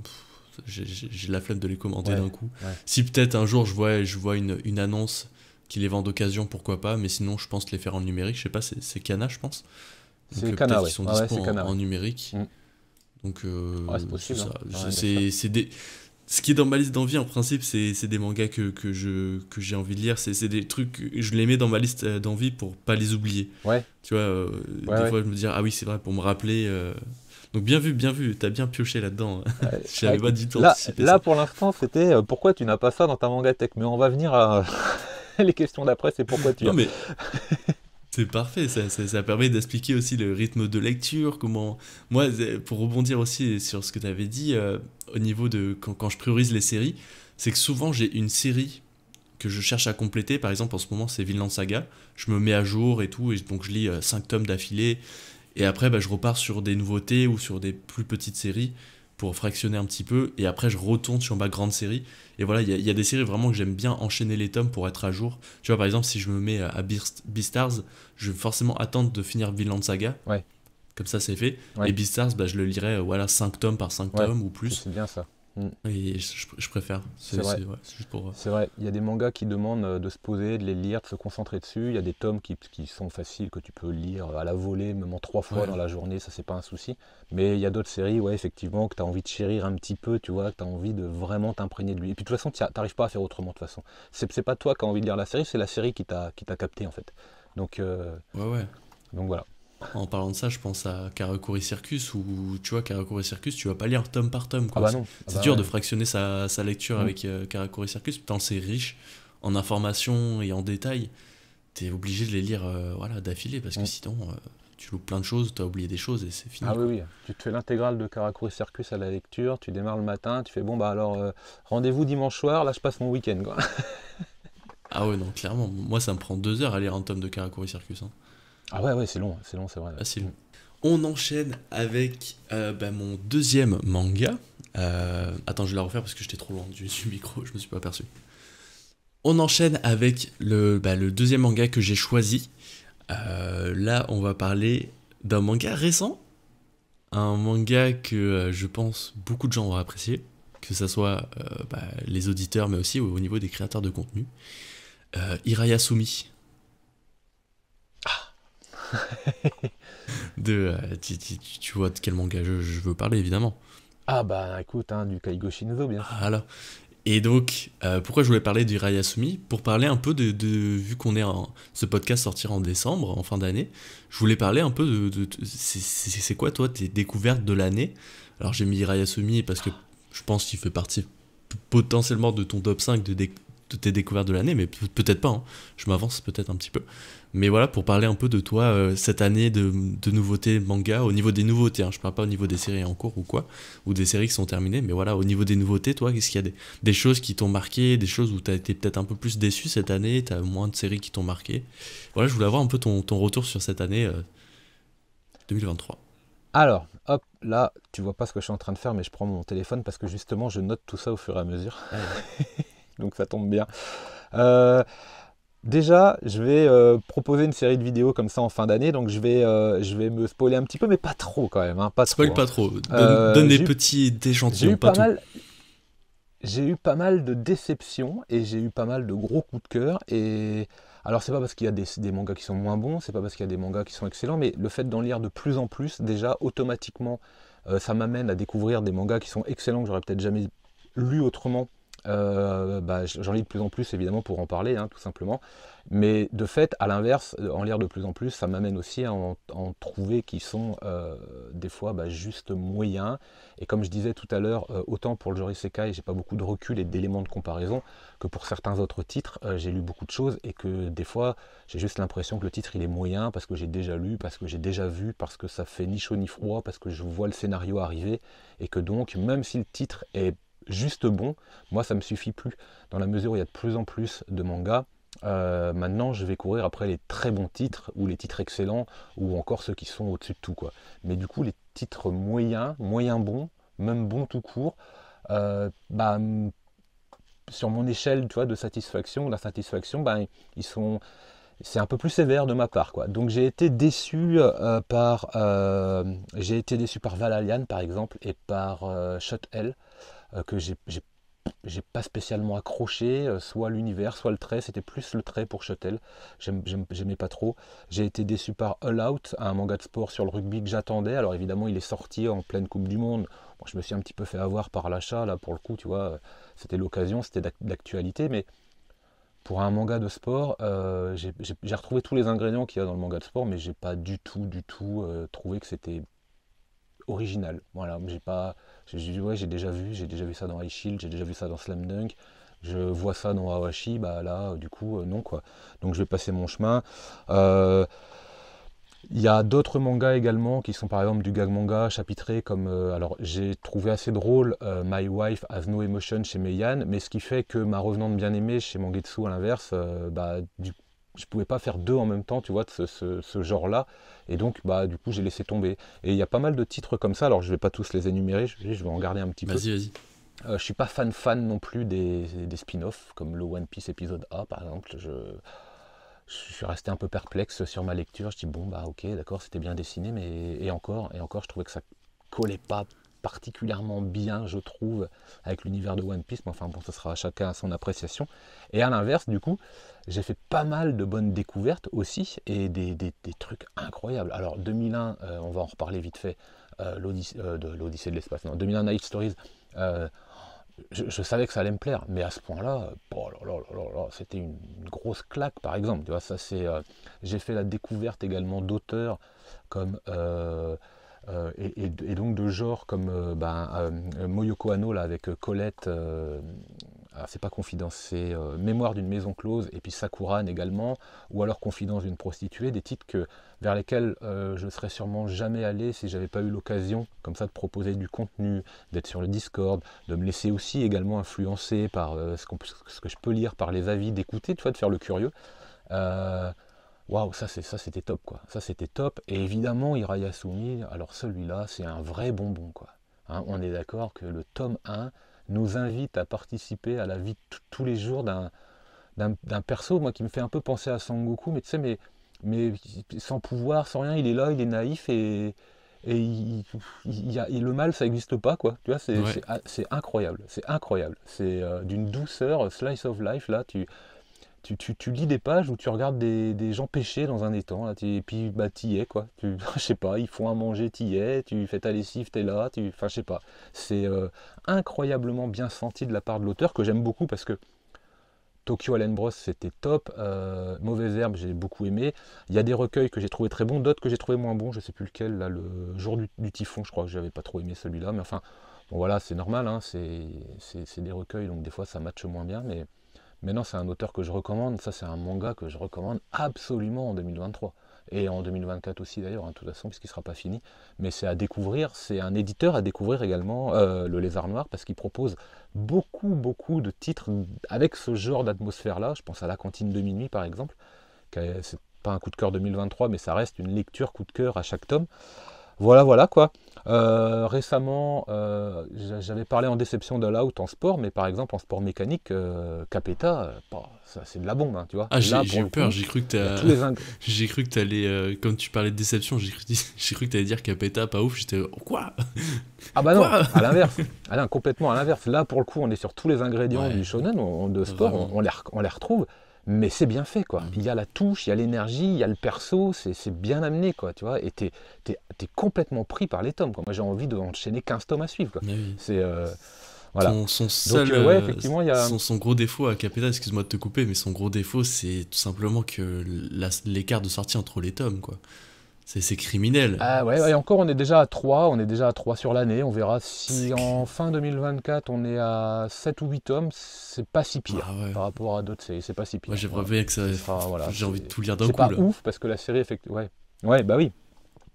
j'ai la flemme de les commenter d'un coup. Si peut-être un jour je vois, je vois une, une annonce qui les vend d'occasion, pourquoi pas, mais sinon je pense les faire en numérique, je sais pas, c'est Cana je pense. C'est Cana, euh, ouais. sont dispo en, numérique. Donc c'est des... Ce qui est dans ma liste d'envie en principe, c'est des mangas que, que j'ai que envie de lire, c'est des trucs, je les mets dans ma liste euh, d'envie pour pas les oublier. Ouais. Tu vois, euh, des fois je me dis, ah oui c'est vrai, pour me rappeler... Donc bien vu, bien vu, t'as bien pioché là-dedans. J'avais pas du tout là, Là, pour l'instant, c'était euh, pourquoi tu n'as pas ça dans ta tech Mais on va venir à les questions d'après, c'est pourquoi tu. Non mais c'est parfait. Ça, permet d'expliquer aussi le rythme de lecture. Comment moi, euh, pour rebondir aussi sur ce que tu avais dit euh, au niveau de quand, je priorise les séries, c'est que souvent j'ai une série que je cherche à compléter. Par exemple, en ce moment, c'est Villain Saga. Je me mets à jour et tout, et donc je lis 5 tomes d'affilée. Et après, bah, je repars sur des nouveautés ou sur des plus petites séries pour fractionner un petit peu. Et après, je retourne sur ma grande série. Et voilà, il y, a des séries vraiment que j'aime bien enchaîner les tomes pour être à jour. Tu vois, par exemple, si je me mets à Beastars, je vais forcément attendre de finir de Saga. Ouais. Comme ça, c'est fait. Et Beastars, bah, je le lirai voilà, 5 tomes par 5 tomes ou plus. C'est bien ça. Mm. Et je, préfère. C'est vrai. Il y a des mangas qui demandent euh, de se poser, de les lire, de se concentrer dessus. Il y a des tomes qui, sont faciles, que tu peux lire euh, à la volée, même en trois fois dans la journée, ça c'est pas un souci. Mais il y a d'autres séries, ouais, effectivement, que tu as envie de chérir un petit peu, tu vois, que tu as envie de vraiment t'imprégner de lui. Et puis de toute façon, tu n'arrives pas à faire autrement de toute façon. C'est pas toi qui as envie de lire la série, c'est la série qui t'a capté en fait. Donc, euh, ouais, ouais. donc voilà. En parlant de ça, je pense à Karakuri Circus où tu vois Karakuri Circus, tu vas pas lire tome par tome. Quoi. Ah bah c'est ah bah dur de fractionner sa, lecture mmh. avec euh, Circus. Tant c'est riche en informations et en détails, t'es obligé de les lire euh, voilà d'affilée parce que mmh. sinon euh, tu loupes plein de choses, tu as oublié des choses et c'est fini. Ah oui, oui, tu te fais l'intégrale de Karakuri Circus à la lecture, tu démarres le matin, tu fais bon bah alors euh, rendez-vous dimanche soir, là je passe mon week-end quoi. ah ouais non clairement, moi ça me prend deux heures à lire un tome de Karakuri Circus. Hein. Ah ouais, ouais, c'est long, c'est long, c'est vrai. Ah, on enchaîne avec euh, bah, mon deuxième manga. Euh, attends, je vais la refaire parce que j'étais trop loin du, micro, je me suis pas aperçu. On enchaîne avec le, bah, deuxième manga que j'ai choisi. Euh, là, on va parler d'un manga récent. Un manga que je pense beaucoup de gens vont apprécier, que ce soit bah, les auditeurs, mais aussi au, niveau des créateurs de contenu. Sumi. de, euh, tu, vois de quel manga je, veux parler, évidemment. Ah bah écoute, hein, du Kaigo Shinzo, bien sûr. Et donc, euh, pourquoi je voulais parler du Rayasumi Pour parler un peu de, vu qu'on est en, ce podcast sortir en décembre, en fin d'année, je voulais parler un peu de, c'est quoi toi tes découvertes de l'année Alors j'ai mis Rayasumi parce que je pense qu'il fait partie potentiellement de ton top 5 de, tes découvertes de l'année, mais peut-être pas, hein. je m'avance peut-être un petit peu. Mais voilà, pour parler un peu de toi, euh, cette année de, nouveautés manga, au niveau des nouveautés, hein, je parle pas au niveau des séries en cours ou quoi, ou des séries qui sont terminées, mais voilà, au niveau des nouveautés, toi, qu'est-ce qu'il y a des, choses qui t'ont marqué, des choses où tu as été peut-être un peu plus déçu cette année, tu as moins de séries qui t'ont marqué Voilà, je voulais avoir un peu ton, retour sur cette année 2023. Euh, Alors, hop, là, tu vois pas ce que je suis en train de faire, mais je prends mon téléphone parce que justement, je note tout ça au fur et à mesure. Donc ça tombe bien. Euh, Déjà, je vais euh, proposer une série de vidéos comme ça en fin d'année, donc je vais, euh, je vais me spoiler un petit peu, mais pas trop quand même. Hein, pas Spoil hein. pas trop. Donne, euh, des petits échantillons, pas, pas mal, J'ai eu pas mal de déceptions et j'ai eu pas mal de gros coups de cœur. Et alors, c'est pas parce qu'il y a des, des, mangas qui sont moins bons, c'est pas parce qu'il y a des mangas qui sont excellents, mais le fait d'en lire de plus en plus, déjà automatiquement, ça m'amène à découvrir des mangas qui sont excellents que j'aurais peut-être jamais lu autrement euh, bah, j'en lis de plus en plus évidemment pour en parler, hein, tout simplement. Mais de fait, à l'inverse, euh, en lire de plus en plus, ça m'amène aussi à en, trouver qui sont euh, des fois bah, juste moyens. Et comme je disais tout à l'heure, autant pour le Jorisekai, j'ai pas beaucoup de recul et d'éléments de comparaison que pour certains autres titres, j'ai lu beaucoup de choses et que des fois, j'ai juste l'impression que le titre il est moyen parce que j'ai déjà lu, parce que j'ai déjà vu, parce que ça fait ni chaud ni froid, parce que je vois le scénario arriver et que donc, même si le titre est juste bon, moi ça me suffit plus. Dans la mesure où il y a de plus en plus de mangas, euh, maintenant je vais courir après les très bons titres ou les titres excellents ou encore ceux qui sont au-dessus de tout quoi. Mais du coup les titres moyens, moyens bons, même bons tout court, euh, bah, sur mon échelle tu de satisfaction, la satisfaction, bah, ils sont c'est un peu plus sévère de ma part quoi. Donc j'ai été déçu euh, par j'ai été déçu par Valalian par exemple et par Shot L. Euh, que j'ai j'ai pas spécialement accroché, euh, soit l'univers, soit le trait. C'était plus le trait pour Shuttle J'aimais pas trop. J'ai été déçu par All Out, un manga de sport sur le rugby que j'attendais. Alors évidemment, il est sorti en pleine Coupe du Monde. moi je me suis un petit peu fait avoir par l'achat, là, pour le coup, tu vois. Euh, c'était l'occasion, c'était d'actualité. Mais pour un manga de sport, j'ai retrouvé tous les ingrédients qu'il y a dans le manga de sport, mais j'ai pas du tout, du tout trouvé que c'était original. Voilà, j'ai pas j'ai déjà vu, j'ai déjà vu ça dans High Shield, j'ai déjà vu ça dans Slam Dunk, je vois ça dans Awashi, bah là, du coup, euh, non, quoi. Donc je vais passer mon chemin. Euh, il y a d'autres mangas également qui sont par exemple du gag manga chapitré comme euh, alors j'ai trouvé assez drôle My Wife Has No Emotion chez Meiyan mais ce qui fait que ma revenante bien aimée chez Mangetsu à l'inverse bah, du, coup je pouvais pas faire deux en même temps, tu vois, de ce, ce, genre-là. Et donc, bah, du coup, j'ai laissé tomber. Et il y a pas mal de titres comme ça. Alors, je vais pas tous les énumérer. Je, je vais en garder un petit peu. Vas-y, vas-y. Je euh, je suis pas fan fan non plus des, des spin-offs comme le One Piece épisode A, par exemple. Je, je suis resté un peu perplexe sur ma lecture. Je dis bon bah ok, d'accord, c'était bien dessiné, mais et encore et encore, je trouvais que ça collait pas particulièrement bien, je trouve, avec l'univers de One Piece. Mais enfin, bon, ce sera chacun à son appréciation. Et à l'inverse, du coup, j'ai fait pas mal de bonnes découvertes aussi et des, trucs incroyables. Alors, 2001, euh, on va en reparler vite fait, euh, euh, l'Odyssée de, l'espace, non, 2001 Night Stories. Je, savais que ça allait me plaire, mais à ce point-là, oh c'était une, grosse claque, par exemple. Tu vois, ça c'est, j'ai fait la découverte également d'auteurs comme euh, et, donc de genre comme euh, ben, euh, Moyoko avec Colette, ah, c'est pas Confidence, c'est Mémoire d'une maison close, et puis Sakuran également, ou alors Confidence d'une prostituée, des titres que, vers lesquels je serais sûrement jamais allé si j'avais pas eu l'occasion comme ça de proposer du contenu, d'être sur le Discord, de me laisser aussi également influencer par ce, ce, que je peux lire, par les avis, d'écouter, de faire le curieux waouh, ça c'était top quoi. Ça c'était top. Et évidemment, Yasumi, alors celui-là, c'est un vrai bonbon quoi. Hein, on est d'accord que le tome 1 nous invite à participer à la vie tous les jours d'un perso, moi qui me fait un peu penser à Son Goku, mais tu sais, mais, mais sans pouvoir, sans rien, il est là, il est naïf et, il, le mal ça n'existe pas quoi tu vois c'est ah, incroyable c'est incroyable c'est euh, d'une douceur slice of life là tu tu, lis des pages où tu regardes des, gens pêcher dans un étang, là, et puis bah es quoi. Tu, je sais pas, ils font à manger, y es, tu fais ta lessive, t'es là, tu, enfin je sais pas. C'est euh, incroyablement bien senti de la part de l'auteur que j'aime beaucoup parce que Tokyo Allen Bros c'était top, euh, Mauvaise Herbe j'ai beaucoup aimé. Il y a des recueils que j'ai trouvé très bons, d'autres que j'ai trouvé moins bons, je sais plus lequel, là le jour du, typhon, je crois que j'avais pas trop aimé celui-là, mais enfin bon voilà c'est normal, hein, c'est des recueils donc des fois ça matche moins bien mais Maintenant, c'est un auteur que je recommande. Ça, c'est un manga que je recommande absolument en 2023. Et en 2024 aussi, d'ailleurs, hein, de toute façon, puisqu'il ne sera pas fini. Mais c'est à découvrir. C'est un éditeur à découvrir également, euh, Le Lézard Noir, parce qu'il propose beaucoup, beaucoup de titres avec ce genre d'atmosphère-là. Je pense à La Cantine de Minuit, par exemple. C'est pas un coup de cœur 2023, mais ça reste une lecture coup de cœur à chaque tome. Voilà, voilà quoi. Euh, récemment, euh, j'avais parlé en déception de l'out en sport, mais par exemple en sport mécanique, euh, Capeta, bah, c'est de la bombe, hein, tu vois. Ah, j'ai eu peur, j'ai cru que tu J'ai cru que t'allais. quand tu parlais de déception, j'ai cru, cru que t'allais dire Capeta, pas ouf, j'étais. Oh, quoi Ah bah non, à l'inverse. complètement à l'inverse. Là, pour le coup, on est sur tous les ingrédients du shonen, de ah, sport, on, on, les on les retrouve mais c'est bien fait quoi. Mm. Il y a la touche, il y a l'énergie, il y a le perso, c'est bien amené quoi, tu vois. Et t'es es, complètement pris par les tomes. Quoi. Moi j'ai envie d'enchaîner 15 tomes à suivre quoi. C'est voilà. Son, seul, son, son, gros défaut à Capeta, excuse-moi de te couper, mais son gros défaut c'est tout simplement que l'écart de sortie entre les tomes quoi. C'est criminel. Ah ouais, et encore, on est déjà à 3, on est déjà à 3 sur l'année. On verra si en fin 2024, on est à 7 ou 8 tomes, c'est pas si pire. Ah, par rapport à d'autres séries, c'est pas si pire. Moi, j'ai que ça. j'ai envie de tout lire d'un coup. C'est pas ouf parce que la série, effectivement. Ouais. ouais, bah oui.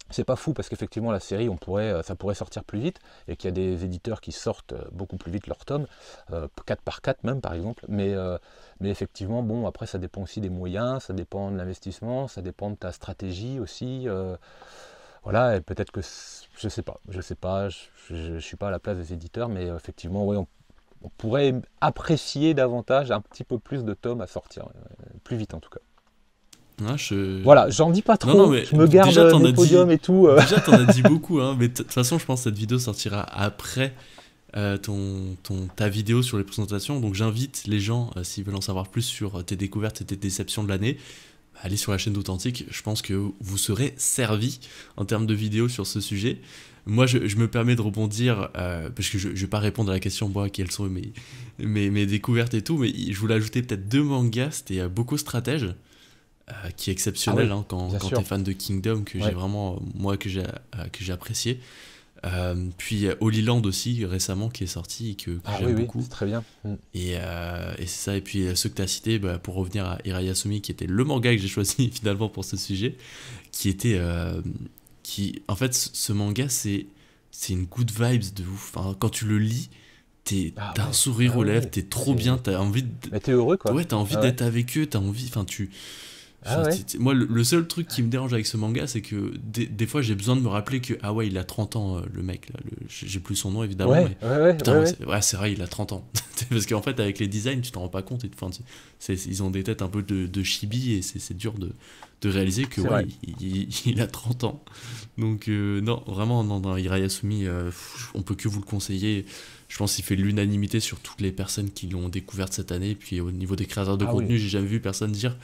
C'est pas fou parce qu'effectivement, la série, on pourrait, euh, ça pourrait sortir plus vite et qu'il y a des éditeurs qui sortent euh, beaucoup plus vite leurs tomes, 4 euh, par 4 même, par exemple. Mais. Mais effectivement, bon, après, ça dépend aussi des moyens, ça dépend de l'investissement, ça dépend de ta stratégie aussi. Euh, voilà, et peut-être que je sais pas, je sais pas, je, ne suis pas à la place des éditeurs, mais euh, effectivement, oui, on, pourrait apprécier davantage un petit peu plus de tomes à sortir, euh, plus vite en tout cas. Voilà, j'en dis pas trop. Non, mais je me garde déjà, les et tout. Déjà, t'en as dit beaucoup, hein, mais de toute façon, je pense que cette vidéo sortira après euh, ton, ton, ta vidéo sur les présentations. Donc j'invite les gens, euh, s'ils veulent en savoir plus sur euh, tes découvertes et tes déceptions de l'année, à bah, allez sur la chaîne d'Authentique. Je pense que vous serez servi en termes de vidéos sur ce sujet. Moi, je, me permets de rebondir, parce que je ne vais pas répondre à la question, moi, quelles sont mes, mes, mes découvertes et tout, mais je voulais ajouter peut-être deux mangas, c'était beaucoup Stratège. qui est exceptionnel ah hein, quand, quand tu es fan de Kingdom, que j'ai vraiment, moi, que j'ai apprécié. Euh, puis Holy Land aussi récemment qui est sorti et que, ah j'aime beaucoup. très bien. Mm. Et, euh, et c'est ça. Et puis ceux que tu as cités, bah, pour revenir à Hirayasumi, qui était le manga que j'ai choisi finalement pour ce sujet, qui était. Euh, qui, en fait, ce manga, c'est, c'est une good vibes de ouf. Enfin, quand tu le lis, t'es, ah t'as un sourire ah aux lèvres, t'es trop bien, t'as envie de. t'es heureux quoi. Ouais, envie d'être avec eux, t'as envie. Enfin, tu ah moi, le, seul truc qui me dérange avec ce manga, c'est que des, fois, j'ai besoin de me rappeler que, ah ouais, il a 30 ans, euh, le mec, là. J'ai plus son nom, évidemment. Ouais, mais, ouais, ouais, c'est vrai, il a 30 ans. parce qu'en fait, avec les designs, tu t'en rends pas compte. Et, enfin, ils ont des têtes un peu de, chibi et c'est dur de, de, réaliser que il, a 30 ans. Donc, euh, non, vraiment, non, non Hirayasumi, euh, on peut que vous le conseiller. Je pense qu'il fait l'unanimité sur toutes les personnes qui l'ont découverte cette année. Puis au niveau des créateurs de ah contenu, j'ai jamais vu personne dire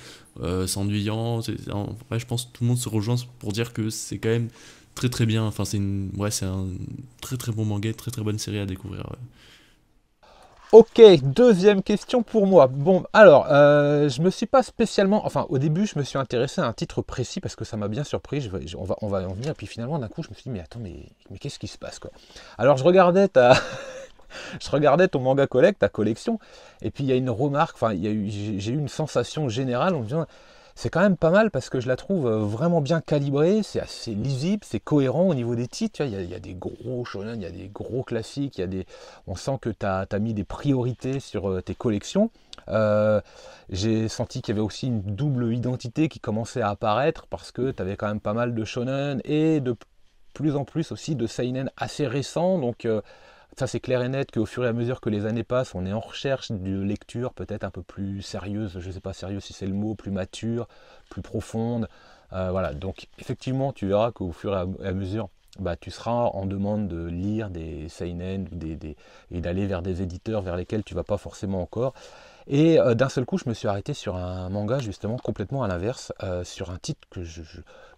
euh, c'est ennuyant. je pense que tout le monde se rejoint pour dire que c'est quand même très très bien. Enfin, c'est une... ouais, un très très bon manga, très très bonne série à découvrir. Ouais. Ok, deuxième question pour moi. Bon, alors, euh, je me suis pas spécialement, enfin, au début, je me suis intéressé à un titre précis parce que ça m'a bien surpris. on va, on en venir. puis finalement, d'un coup, je me suis dit, mais attends, mais, qu'est-ce qui se passe quoi Alors, je regardais ta, je regardais ton manga collecte, ta collection, et puis il y a une remarque, enfin, j'ai eu une sensation générale en disant, c'est quand même pas mal parce que je la trouve euh, vraiment bien calibrée, c'est assez lisible, c'est cohérent au niveau des titres. Il y, a, des gros shonen, il y a des gros classiques, il y a des... on sent que tu as, mis des priorités sur euh, tes collections. Euh, j'ai senti qu'il y avait aussi une double identité qui commençait à apparaître parce que tu avais quand même pas mal de shonen et de plus en plus aussi de seinen assez récents. Donc ça c'est clair et net qu'au fur et à mesure que les années passent, on est en recherche de lecture peut-être un peu plus sérieuse, je ne sais pas sérieux si c'est le mot, plus mature, plus profonde. Euh, voilà, donc effectivement tu verras qu'au fur et à mesure, bah, tu seras en demande de lire des seinen des, des, et d'aller vers des éditeurs vers lesquels tu vas pas forcément encore. Et euh, d'un seul coup, je me suis arrêté sur un manga justement complètement à l'inverse, euh, sur un titre que je,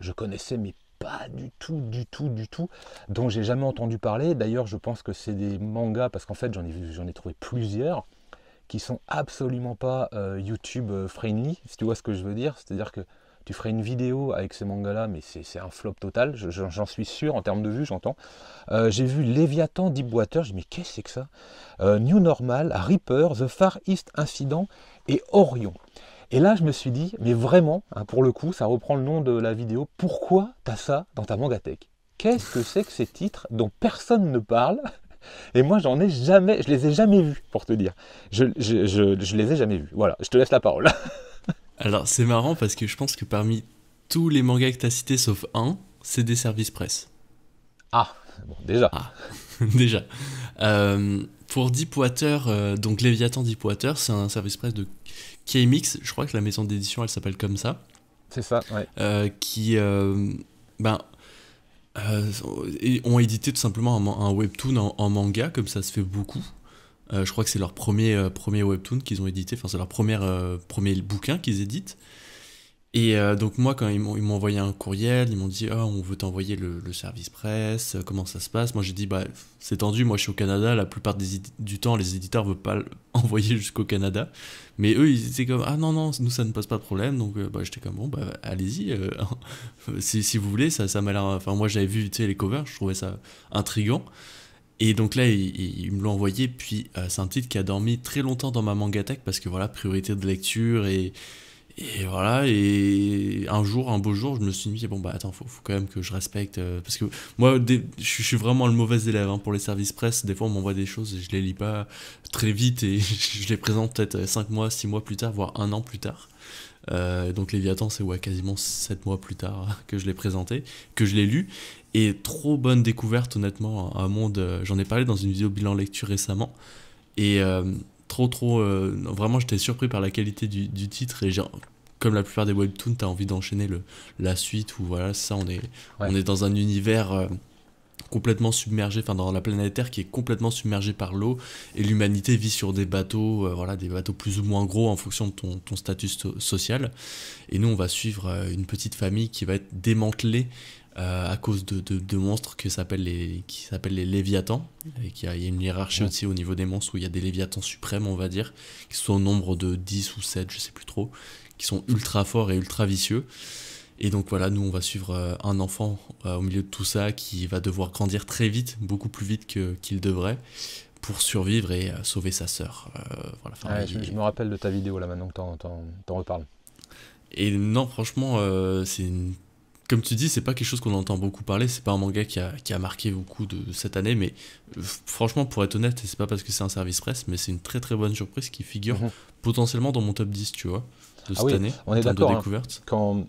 je connaissais mais pas du tout, du tout, du tout, dont j'ai jamais entendu parler. D'ailleurs, je pense que c'est des mangas, parce qu'en fait, j'en ai, ai trouvé plusieurs qui sont absolument pas euh, YouTube euh, friendly, si tu vois ce que je veux dire. C'est-à-dire que tu ferais une vidéo avec ces mangas-là, mais c'est, un flop total, j'en suis sûr, en termes de vues, j'entends. Euh, j'ai vu leviathan deepwater je me dis, mais qu'est-ce que c'est que ça New Normal, Reaper, The Far East Incident et Orion. Et là, je me suis dit, mais vraiment, hein, pour le coup, ça reprend le nom de la vidéo, pourquoi t'as ça dans ta mangatech Qu'est-ce que c'est que ces titres dont personne ne parle et moi, j'en ai jamais, je les ai jamais vus, pour te dire. Je, je, les ai jamais vus. Voilà, je te laisse la parole. Alors, c'est marrant parce que je pense que parmi tous les mangas que tu as cités, sauf un, c'est des services presse. Ah, bon, déjà. Ah, déjà. Euh, pour Deepwater, euh, donc Léviathan Deepwater, c'est un service presse de K-Mix, je crois que la maison d'édition, elle s'appelle comme ça. C'est ça, ouais. Euh, qui euh, ben, euh, ont édité tout simplement un, webtoon en, manga, comme ça se fait beaucoup. je crois que c'est leur premier, premier webtoon qu'ils ont édité, enfin c'est leur premier, premier bouquin qu'ils éditent. Et donc moi, quand ils m'ont envoyé un courriel, ils m'ont dit oh, on veut t'envoyer le, service presse, comment ça se passe Moi j'ai dit bah, c'est tendu, moi je suis au Canada, la plupart du temps les éditeurs ne veulent pas envoyer jusqu'au Canada mais eux, ils étaient comme, ah non, non, nous, ça ne pose pas de problème. Donc, euh, bah, j'étais comme, bon, bah, allez-y. Euh, si, si, vous voulez, ça, ça m'a l'air. Enfin, moi, j'avais vu les covers, je trouvais ça intriguant. Et donc là, ils, me l'ont envoyé. Puis, euh, c'est un titre qui a dormi très longtemps dans ma manga parce que voilà, priorité de lecture et et voilà, et un jour, un beau jour, je me suis dit, bon, bah attends, faut, faut quand même que je respecte. Euh, parce que moi, je, suis vraiment le mauvais élève hein, pour les services presse. Des fois, on m'envoie des choses et je les lis pas très vite et je les présente peut-être 5 euh, mois, 6 mois plus tard, voire un an plus tard. Euh, donc Léviathan, c'est ouais, quasiment 7 mois plus tard hein, que je l'ai présenté, que je l'ai lu. Et trop bonne découverte, honnêtement, un monde. Euh, j'en ai parlé dans une vidéo bilan lecture récemment. Et. Euh, trop trop euh, vraiment j'étais surpris par la qualité du, titre et genre, comme la plupart des webtoons t'as envie d'enchaîner le la suite ou voilà ça on est on est dans un univers euh, complètement submergé enfin dans la planète Terre qui est complètement submergée par l'eau et l'humanité vit sur des bateaux euh, voilà des bateaux plus ou moins gros en fonction de ton, statut social et nous on va suivre une petite famille qui va être démantelée euh, à cause de, de, monstres que les, qui s'appellent les Léviathans. Et qu'il y, a une hiérarchie aussi au niveau des monstres où il y a des Léviathans suprêmes, on va dire, qui sont au nombre de 10 ou 7, je sais plus trop, qui sont ultra forts et ultra vicieux. Et donc voilà, nous on va suivre euh, un enfant euh, au milieu de tout ça qui va devoir grandir très vite, beaucoup plus vite qu'il devrait, pour survivre et sauver sa sœur. voilà, je, me rappelle de ta vidéo là maintenant que t'en reparles. Et non, franchement, c'est une comme tu dis, c'est pas quelque chose qu'on entend beaucoup parler, c'est pas un manga qui a, qui a, marqué beaucoup de cette année, mais euh, franchement, pour être honnête, c'est pas parce que c'est un service presse, mais c'est une très très bonne surprise qui figure mhm. potentiellement dans mon top 10, tu vois, de ah cette année. On est d'accord. Hein.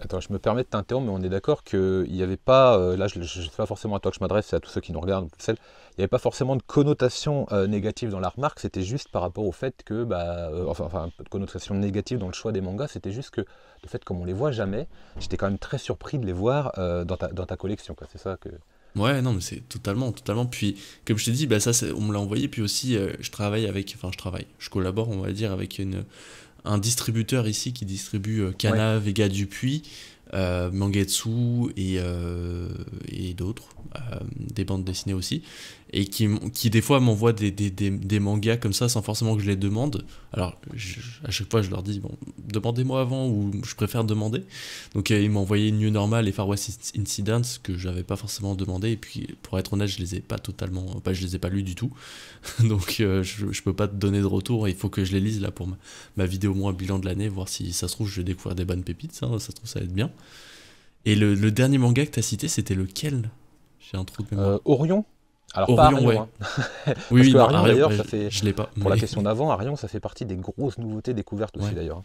Attends, je me permets de t'interrompre, mais on est d'accord qu'il n'y avait pas, euh, là je ne sais pas forcément à toi que je m'adresse, c'est à tous ceux qui nous regardent, il n'y avait pas forcément de connotation euh, négative dans la remarque, c'était juste par rapport au fait que, bah, euh, enfin, enfin, de connotation négative dans le choix des mangas, c'était juste que, le fait, comme on les voit jamais, j'étais quand même très surpris de les voir dans ta, collection, c'est ça que... Ouais, non, mais c'est totalement, totalement. Puis, comme je t'ai dit, bah, ça, on me l'a envoyé. Puis aussi, je travaille avec, enfin, je travaille, je collabore, on va dire, avec une, un distributeur ici qui distribue euh, Canav, Vega Dupuis, euh, Mangetsu et, euh, et d'autres, euh, des bandes dessinées aussi et qui, qui des fois m'envoient des, des, des, mangas comme ça sans forcément que je les demande. Alors à chaque fois je leur dis bon demandez-moi avant ou je préfère demander. Donc euh, ils m'ont envoyé New Normal et Far West Incidents que j'avais pas forcément demandé et puis pour être honnête je les ai pas totalement, euh, pas je les ai pas lus du tout. Donc euh, je, ne peux pas te donner de retour. Il faut que je les lise là pour ma, ma vidéo moins bilan de l'année voir si ça se trouve je vais découvrir des bonnes pépites. ça se trouve ça va être bien. Et le, dernier manga que tu as cité c'était lequel j'ai un trou de mémoire. Orion alors Orion, pas oui, que d'ailleurs, ça fait. Je l'ai pas. Pour la question d'avant, Arion, ça fait partie des grosses nouveautés découvertes aussi d'ailleurs. Hein.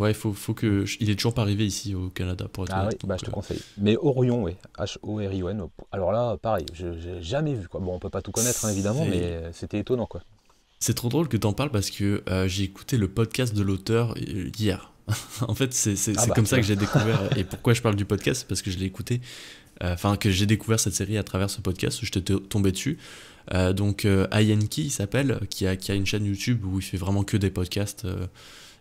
Ouais, faut, faut que. Il est toujours pas arrivé ici au Canada pour être. Ah oui, bah, je te euh, conseille. Mais Orion, oui. H-O-R-I-O-N. Alors là, pareil, je, n'ai jamais vu quoi. Bon, on peut pas tout connaître hein, évidemment, mais c'était étonnant quoi. C'est trop drôle que tu en parles parce que euh, j'ai écouté le podcast de l'auteur euh, hier. en fait, c'est ah bah, comme ça que j'ai découvert. et pourquoi je parle du podcast Parce que je l'ai écouté euh, enfin que j'ai découvert cette série à travers ce podcast, je t'étais tombé dessus. Euh, donc euh, Ayenki il s'appelle, qui a, qui a une chaîne YouTube où il fait vraiment que des podcasts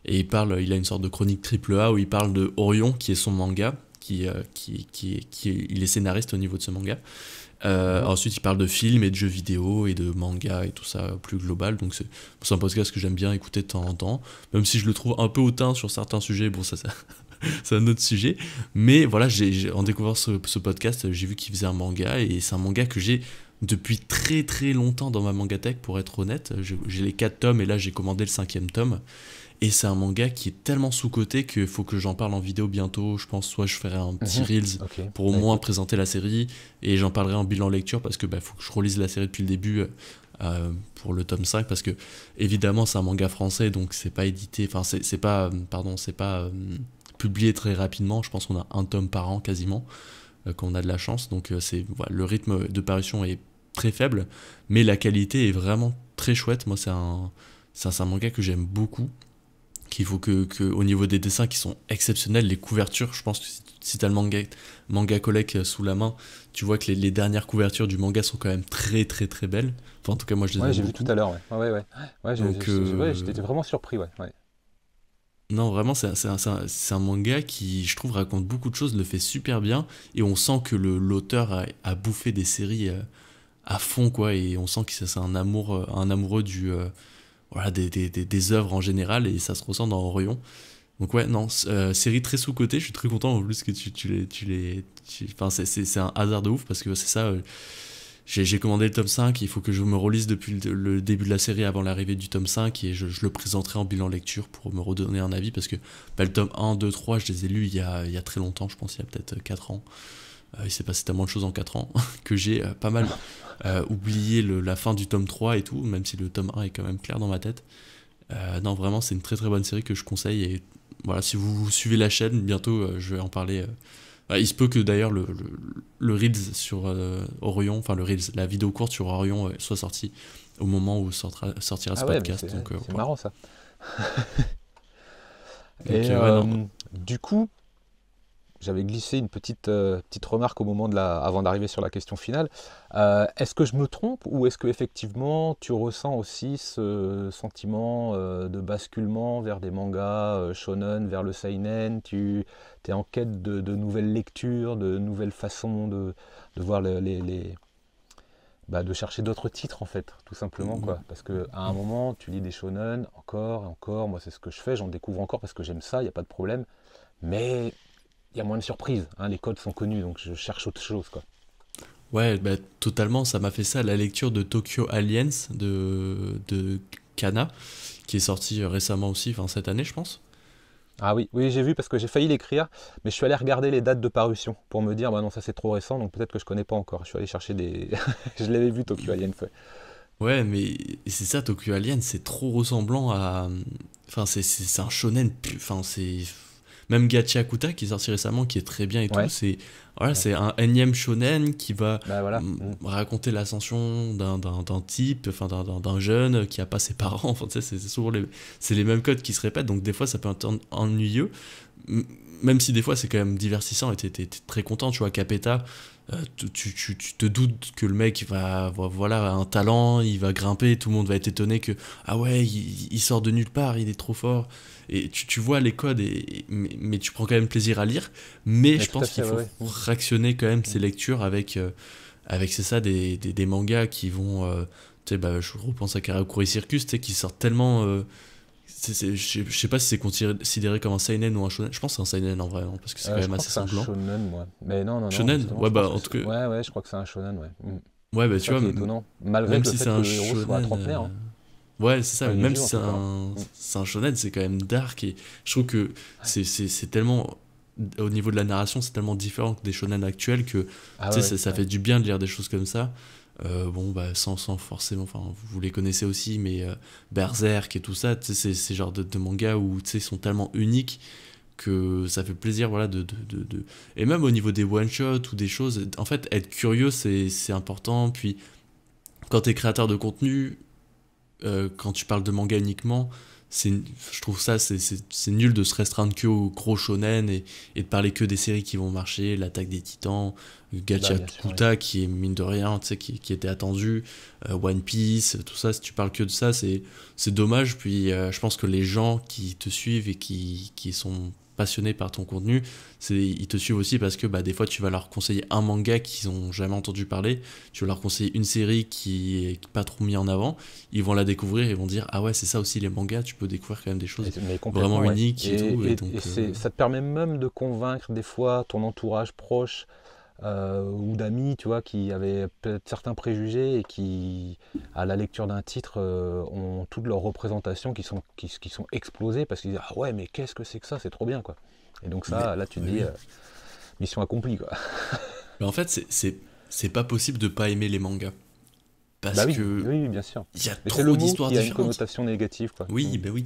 et il parle, il a une sorte de chronique triple A où il parle de Orion, qui est son manga, qui, qui, qui, il est scénariste au niveau de ce manga. Ensuite, il parle de films et de jeux vidéo et de manga et tout ça plus global. Donc, c'est un podcast que j'aime bien écouter de temps en temps, même si je le trouve un peu hautain sur certains sujets. Bon, ça, ça, c'est un autre sujet. Mais voilà, j'ai en découvrant ce, podcast, j'ai vu qu'il faisait un manga et c'est un manga que j'ai depuis très très longtemps dans ma Mangatech, pour être honnête. J'ai les quatre tomes et là j'ai commandé le cinquième tome. Et c'est un manga qui est tellement sous-coté qu'il faut que j'en parle en vidéo bientôt. Je pense soit je ferai un petit mhm. Reels pour au moins présenter la série et j'en parlerai en bilan lecture parce que bah, faut que je relise la série depuis le début euh, pour le tome 5 parce que évidemment c'est un manga français donc c'est pas édité, enfin c'est pas, pardon, c'est pas. Euh, publié très rapidement. Je pense qu'on a un tome par an quasiment, euh, quand on a de la chance. Donc euh, c'est voilà, le rythme de parution est très faible, mais la qualité est vraiment très chouette. Moi, c'est un, c'est un manga que j'aime beaucoup. Qu'il faut que, au niveau des dessins qui sont exceptionnels, les couvertures, je pense que si tu as le manga, manga collègue euh, sous la main, tu vois que les, dernières couvertures du manga sont quand même très très très belles. Enfin, en tout cas, moi je les ai vu tout à l'heure. Ouais, ouais, ouais. j'étais vraiment surpris. ouais. Non, vraiment, c'est un, un, manga qui, je trouve, raconte beaucoup de choses, le fait super bien, et on sent que l'auteur a, a, bouffé des séries euh, à fond, quoi, et on sent que c'est un, amour, euh, un amoureux du, euh, voilà, des, des, des, œuvres en général, et ça se ressent dans Orion. Donc ouais, non, série très sous-cotée, je suis très content en plus que tu, tu les... Tu Enfin, c'est un hasard de ouf, parce que c'est ça j'ai commandé le tome 5, il faut que je me relise depuis le, début de la série avant l'arrivée du tome 5 et je, le présenterai en bilan lecture pour me redonner un avis parce que bah, le tome 1, 2, 3, je les ai lus il y a, très longtemps, je pense il y a peut-être 4 euh, ans. Euh, il s'est passé tellement de choses en 4 ans que j'ai euh, pas mal oublié la fin du tome 3 et tout, même si le tome 1 est quand même clair dans ma tête. non, vraiment, c'est une très très bonne série que je conseille et voilà, si vous suivez la chaîne, bientôt je vais en parler bah, il se peut que d'ailleurs le, le, Reels sur euh, Orion, enfin le Reels, la vidéo courte sur Orion euh, soit sortie au moment où sortira, ce ah podcast. C'est euh, marrant ça. Et, du coup, j'avais glissé une petite, euh, petite remarque au moment de la, avant d'arriver sur la question finale. Euh, est-ce que je me trompe ou est-ce que effectivement tu ressens aussi ce sentiment euh, de basculement vers des mangas shonen, vers le seinen Tu es en quête de, nouvelles lectures, de nouvelles façons de, voir les, bah, de chercher d'autres titres en fait, tout simplement quoi. Mm-hmm. Parce que à un moment, tu lis des shonen encore et encore. Moi, c'est ce que je fais. J'en découvre encore parce que j'aime ça. Il n'y a pas de problème. Mais moins de surprises. Hein. les codes sont connus, donc je cherche autre chose. Quoi. Ouais, bah, totalement. Ça m'a fait ça la lecture de Tokyo Aliens de, de Kana, qui est sorti euh, récemment aussi, enfin cette année, je pense. Ah oui, oui, j'ai vu parce que j'ai failli l'écrire, mais je suis allé regarder les dates de parution pour me dire, bah non, ça c'est trop récent, donc peut-être que je connais pas encore. Je suis allé chercher des. je l'avais vu Tokyo Aliens. Ouais. mais c'est ça, Tokyo Aliens c'est trop ressemblant à. Enfin, c'est un shonen. Enfin, c'est. Même Akuta qui est sorti récemment, qui est très bien et tout. C'est voilà, c'est un énième shonen qui va bah, mm. raconter l'ascension d'un type, enfin d'un jeune qui a pas ses parents. Enfin, tu c'est les, les mêmes codes qui se répètent. Donc des fois, ça peut être ennuyeux même si des fois c'est quand même divertissant et t'es, très content, tu vois, Capeta, euh, tu, tu, te doutes que le mec va, voilà, un talent, il va grimper, tout le monde va être étonné que, ah ouais, il, sort de nulle part, il est trop fort. Et tu, vois les codes, et, mais, tu prends quand même plaisir à lire. Mais je pense qu'il faut réactionner quand même ces lectures avec, euh, avec c'est ça, des, des, mangas qui vont. Euh, tu sais, bah, je repense à Karakuri Circus, qui sort tellement je sais pas si c'est considéré comme un seinen ou un shonen. Je pense que c'est un seinen en vrai, hein, parce que c'est euh, quand même assez sanglant. C'est un shonen, moi. Mais non, non, non. Shonen, ouais, bah en tout cas. Ouais, ouais, je crois que c'est un shonen, ouais. Mm. Ouais, bah tu vois. Malgré même le si fait que hein. Ouais, c'est ça. même si mm. c'est un, shonen, c'est quand même dark et je trouve que c'est tellement au niveau de la narration, c'est tellement différent que des shonen actuels que ah tu sais, ça, fait du bien de lire des choses comme ça. Euh, bon, bah, sans, sans forcément, enfin, vous les connaissez aussi, mais euh, Berserk et tout ça, c'est ces genres de, mangas où tu ils sont tellement uniques que ça fait plaisir, voilà, de, de, de... Et même au niveau des one-shots ou des choses, en fait, être curieux, c'est important. Puis, quand tu es créateur de contenu, euh, quand tu parles de manga uniquement, je trouve ça, c'est nul de se restreindre que au gros shonen et, de parler que des séries qui vont marcher, l'attaque des titans, Gacha Kuta, qui est mine de rien, qui, qui était attendu, euh, One Piece, tout ça, si tu parles que de ça, c'est dommage. Puis euh, je pense que les gens qui te suivent et qui, qui sont passionnés par ton contenu, ils te suivent aussi parce que bah, des fois tu vas leur conseiller un manga qu'ils n'ont jamais entendu parler, tu vas leur conseiller une série qui est pas trop mise en avant, ils vont la découvrir et vont dire ah ouais c'est ça aussi les mangas, tu peux découvrir quand même des choses vraiment uniques et, euh, ça te permet même de convaincre des fois ton entourage proche euh, ou d'amis, tu vois, qui avaient peut-être certains préjugés et qui, à la lecture d'un titre, euh, ont toutes leurs représentations qui sont, qui, sont explosées parce qu'ils disent Ah ouais, mais qu'est-ce que c'est que ça C'est trop bien, quoi. Et donc, ça, là, tu te dis euh, Mission accomplie, quoi. mais en fait, c'est pas possible de pas aimer les mangas. Parce bah que. Oui, bien sûr. Il y a mais trop d'histoires différentes. Il a une connotation négative, Oui, ben oui.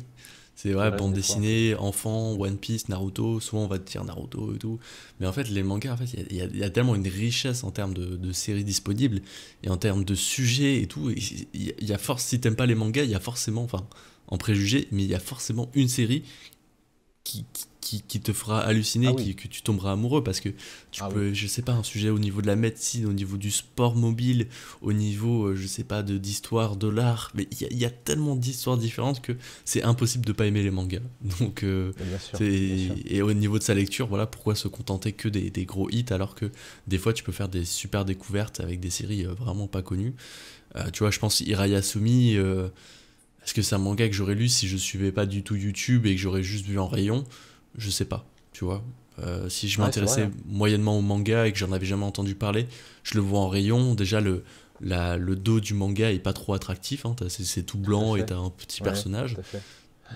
C'est vrai, ouais, bande dessinée, enfant, One Piece, Naruto, souvent on va dire Naruto et tout. Mais en fait, les mangas, en fait, il y, a tellement une richesse en termes de, de, séries disponibles et en termes de sujets et tout. Il y, a force, si t'aimes pas les mangas, il y a forcément, enfin, en préjugé, mais il y a forcément une série qui, qui, qui, te fera halluciner, ah qui, que tu tomberas amoureux parce que tu ah peux, je je sais pas, un sujet au niveau de la médecine, au niveau du sport mobile, au niveau, euh, je sais pas, de d'histoire, de l'art, mais il y, a tellement d'histoires différentes que c'est impossible de pas aimer les mangas. Donc, euh, et au niveau de sa lecture, voilà, pourquoi se contenter que des, des, gros hits alors que des fois tu peux faire des super découvertes avec des séries euh, vraiment pas connues. tu vois, je pense Hirayasumi. Euh, est-ce que c'est un manga que j'aurais lu si je suivais pas du tout YouTube et que j'aurais juste vu en rayon Je sais pas, tu vois. Euh, si je m'intéressais hein. moyennement au manga et que j'en avais jamais entendu parler, je le vois en rayon. Déjà, le, la, le dos du manga est pas trop attractif. Hein. C'est tout blanc et tu as un petit personnage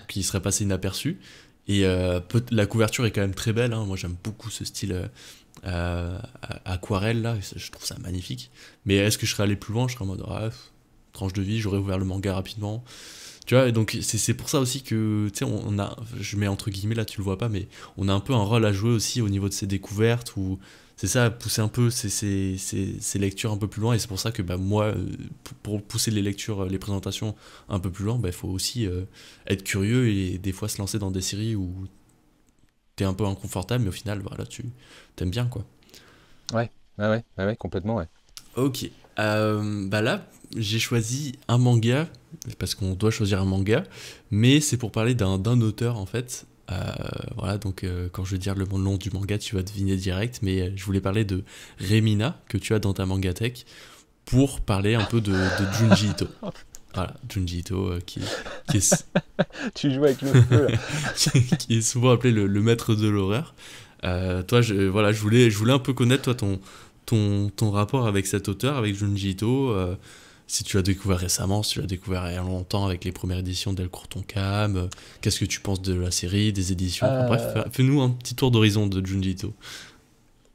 qui serait passé inaperçu. Et euh, la couverture est quand même très belle. Hein. Moi, j'aime beaucoup ce style euh, aquarelle là. Je trouve ça magnifique. Mais est-ce que je serais allé plus loin Je serais en mode ah, tranche de vie. J'aurais ouvert le manga rapidement. Tu vois, donc c'est pour ça aussi que, tu sais, on, a, je mets entre guillemets là, tu le vois pas, mais on a un peu un rôle à jouer aussi au niveau de ces découvertes ou c'est ça, pousser un peu ces, lectures un peu plus loin. Et c'est pour ça que bah, moi, euh, pour pousser les lectures, euh, les présentations un peu plus loin, bah, il faut aussi euh, être curieux et des fois se lancer dans des séries où t'es un peu inconfortable, mais au final, voilà, tu t'aimes bien, quoi. Ouais, ouais, ouais, complètement, ouais. Ok. bah là, j'ai choisi un manga parce qu'on doit choisir un manga, mais c'est pour parler d'un auteur en fait. Euh, voilà, donc euh, quand je vais dire le nom du manga, tu vas deviner direct, mais euh, je voulais parler de Remina que tu as dans ta mangatech pour parler un peu de, de Junji Ito. Oh, voilà, Junji Ito qui, qui, est... tu joues avec le feu, là. qui, est souvent appelé le, maître de l'horreur. toi, je, voilà, je voulais, je voulais un peu connaître toi ton, ton, ton rapport avec cet auteur, avec Junji Ito si tu l'as découvert récemment, si tu l'as découvert il y a longtemps avec les premières éditions d'El Courtoncam, Cam, euh, qu'est-ce que tu penses de la série, des éditions Bref, euh. fais-nous un petit tour d'horizon de Junji Ito.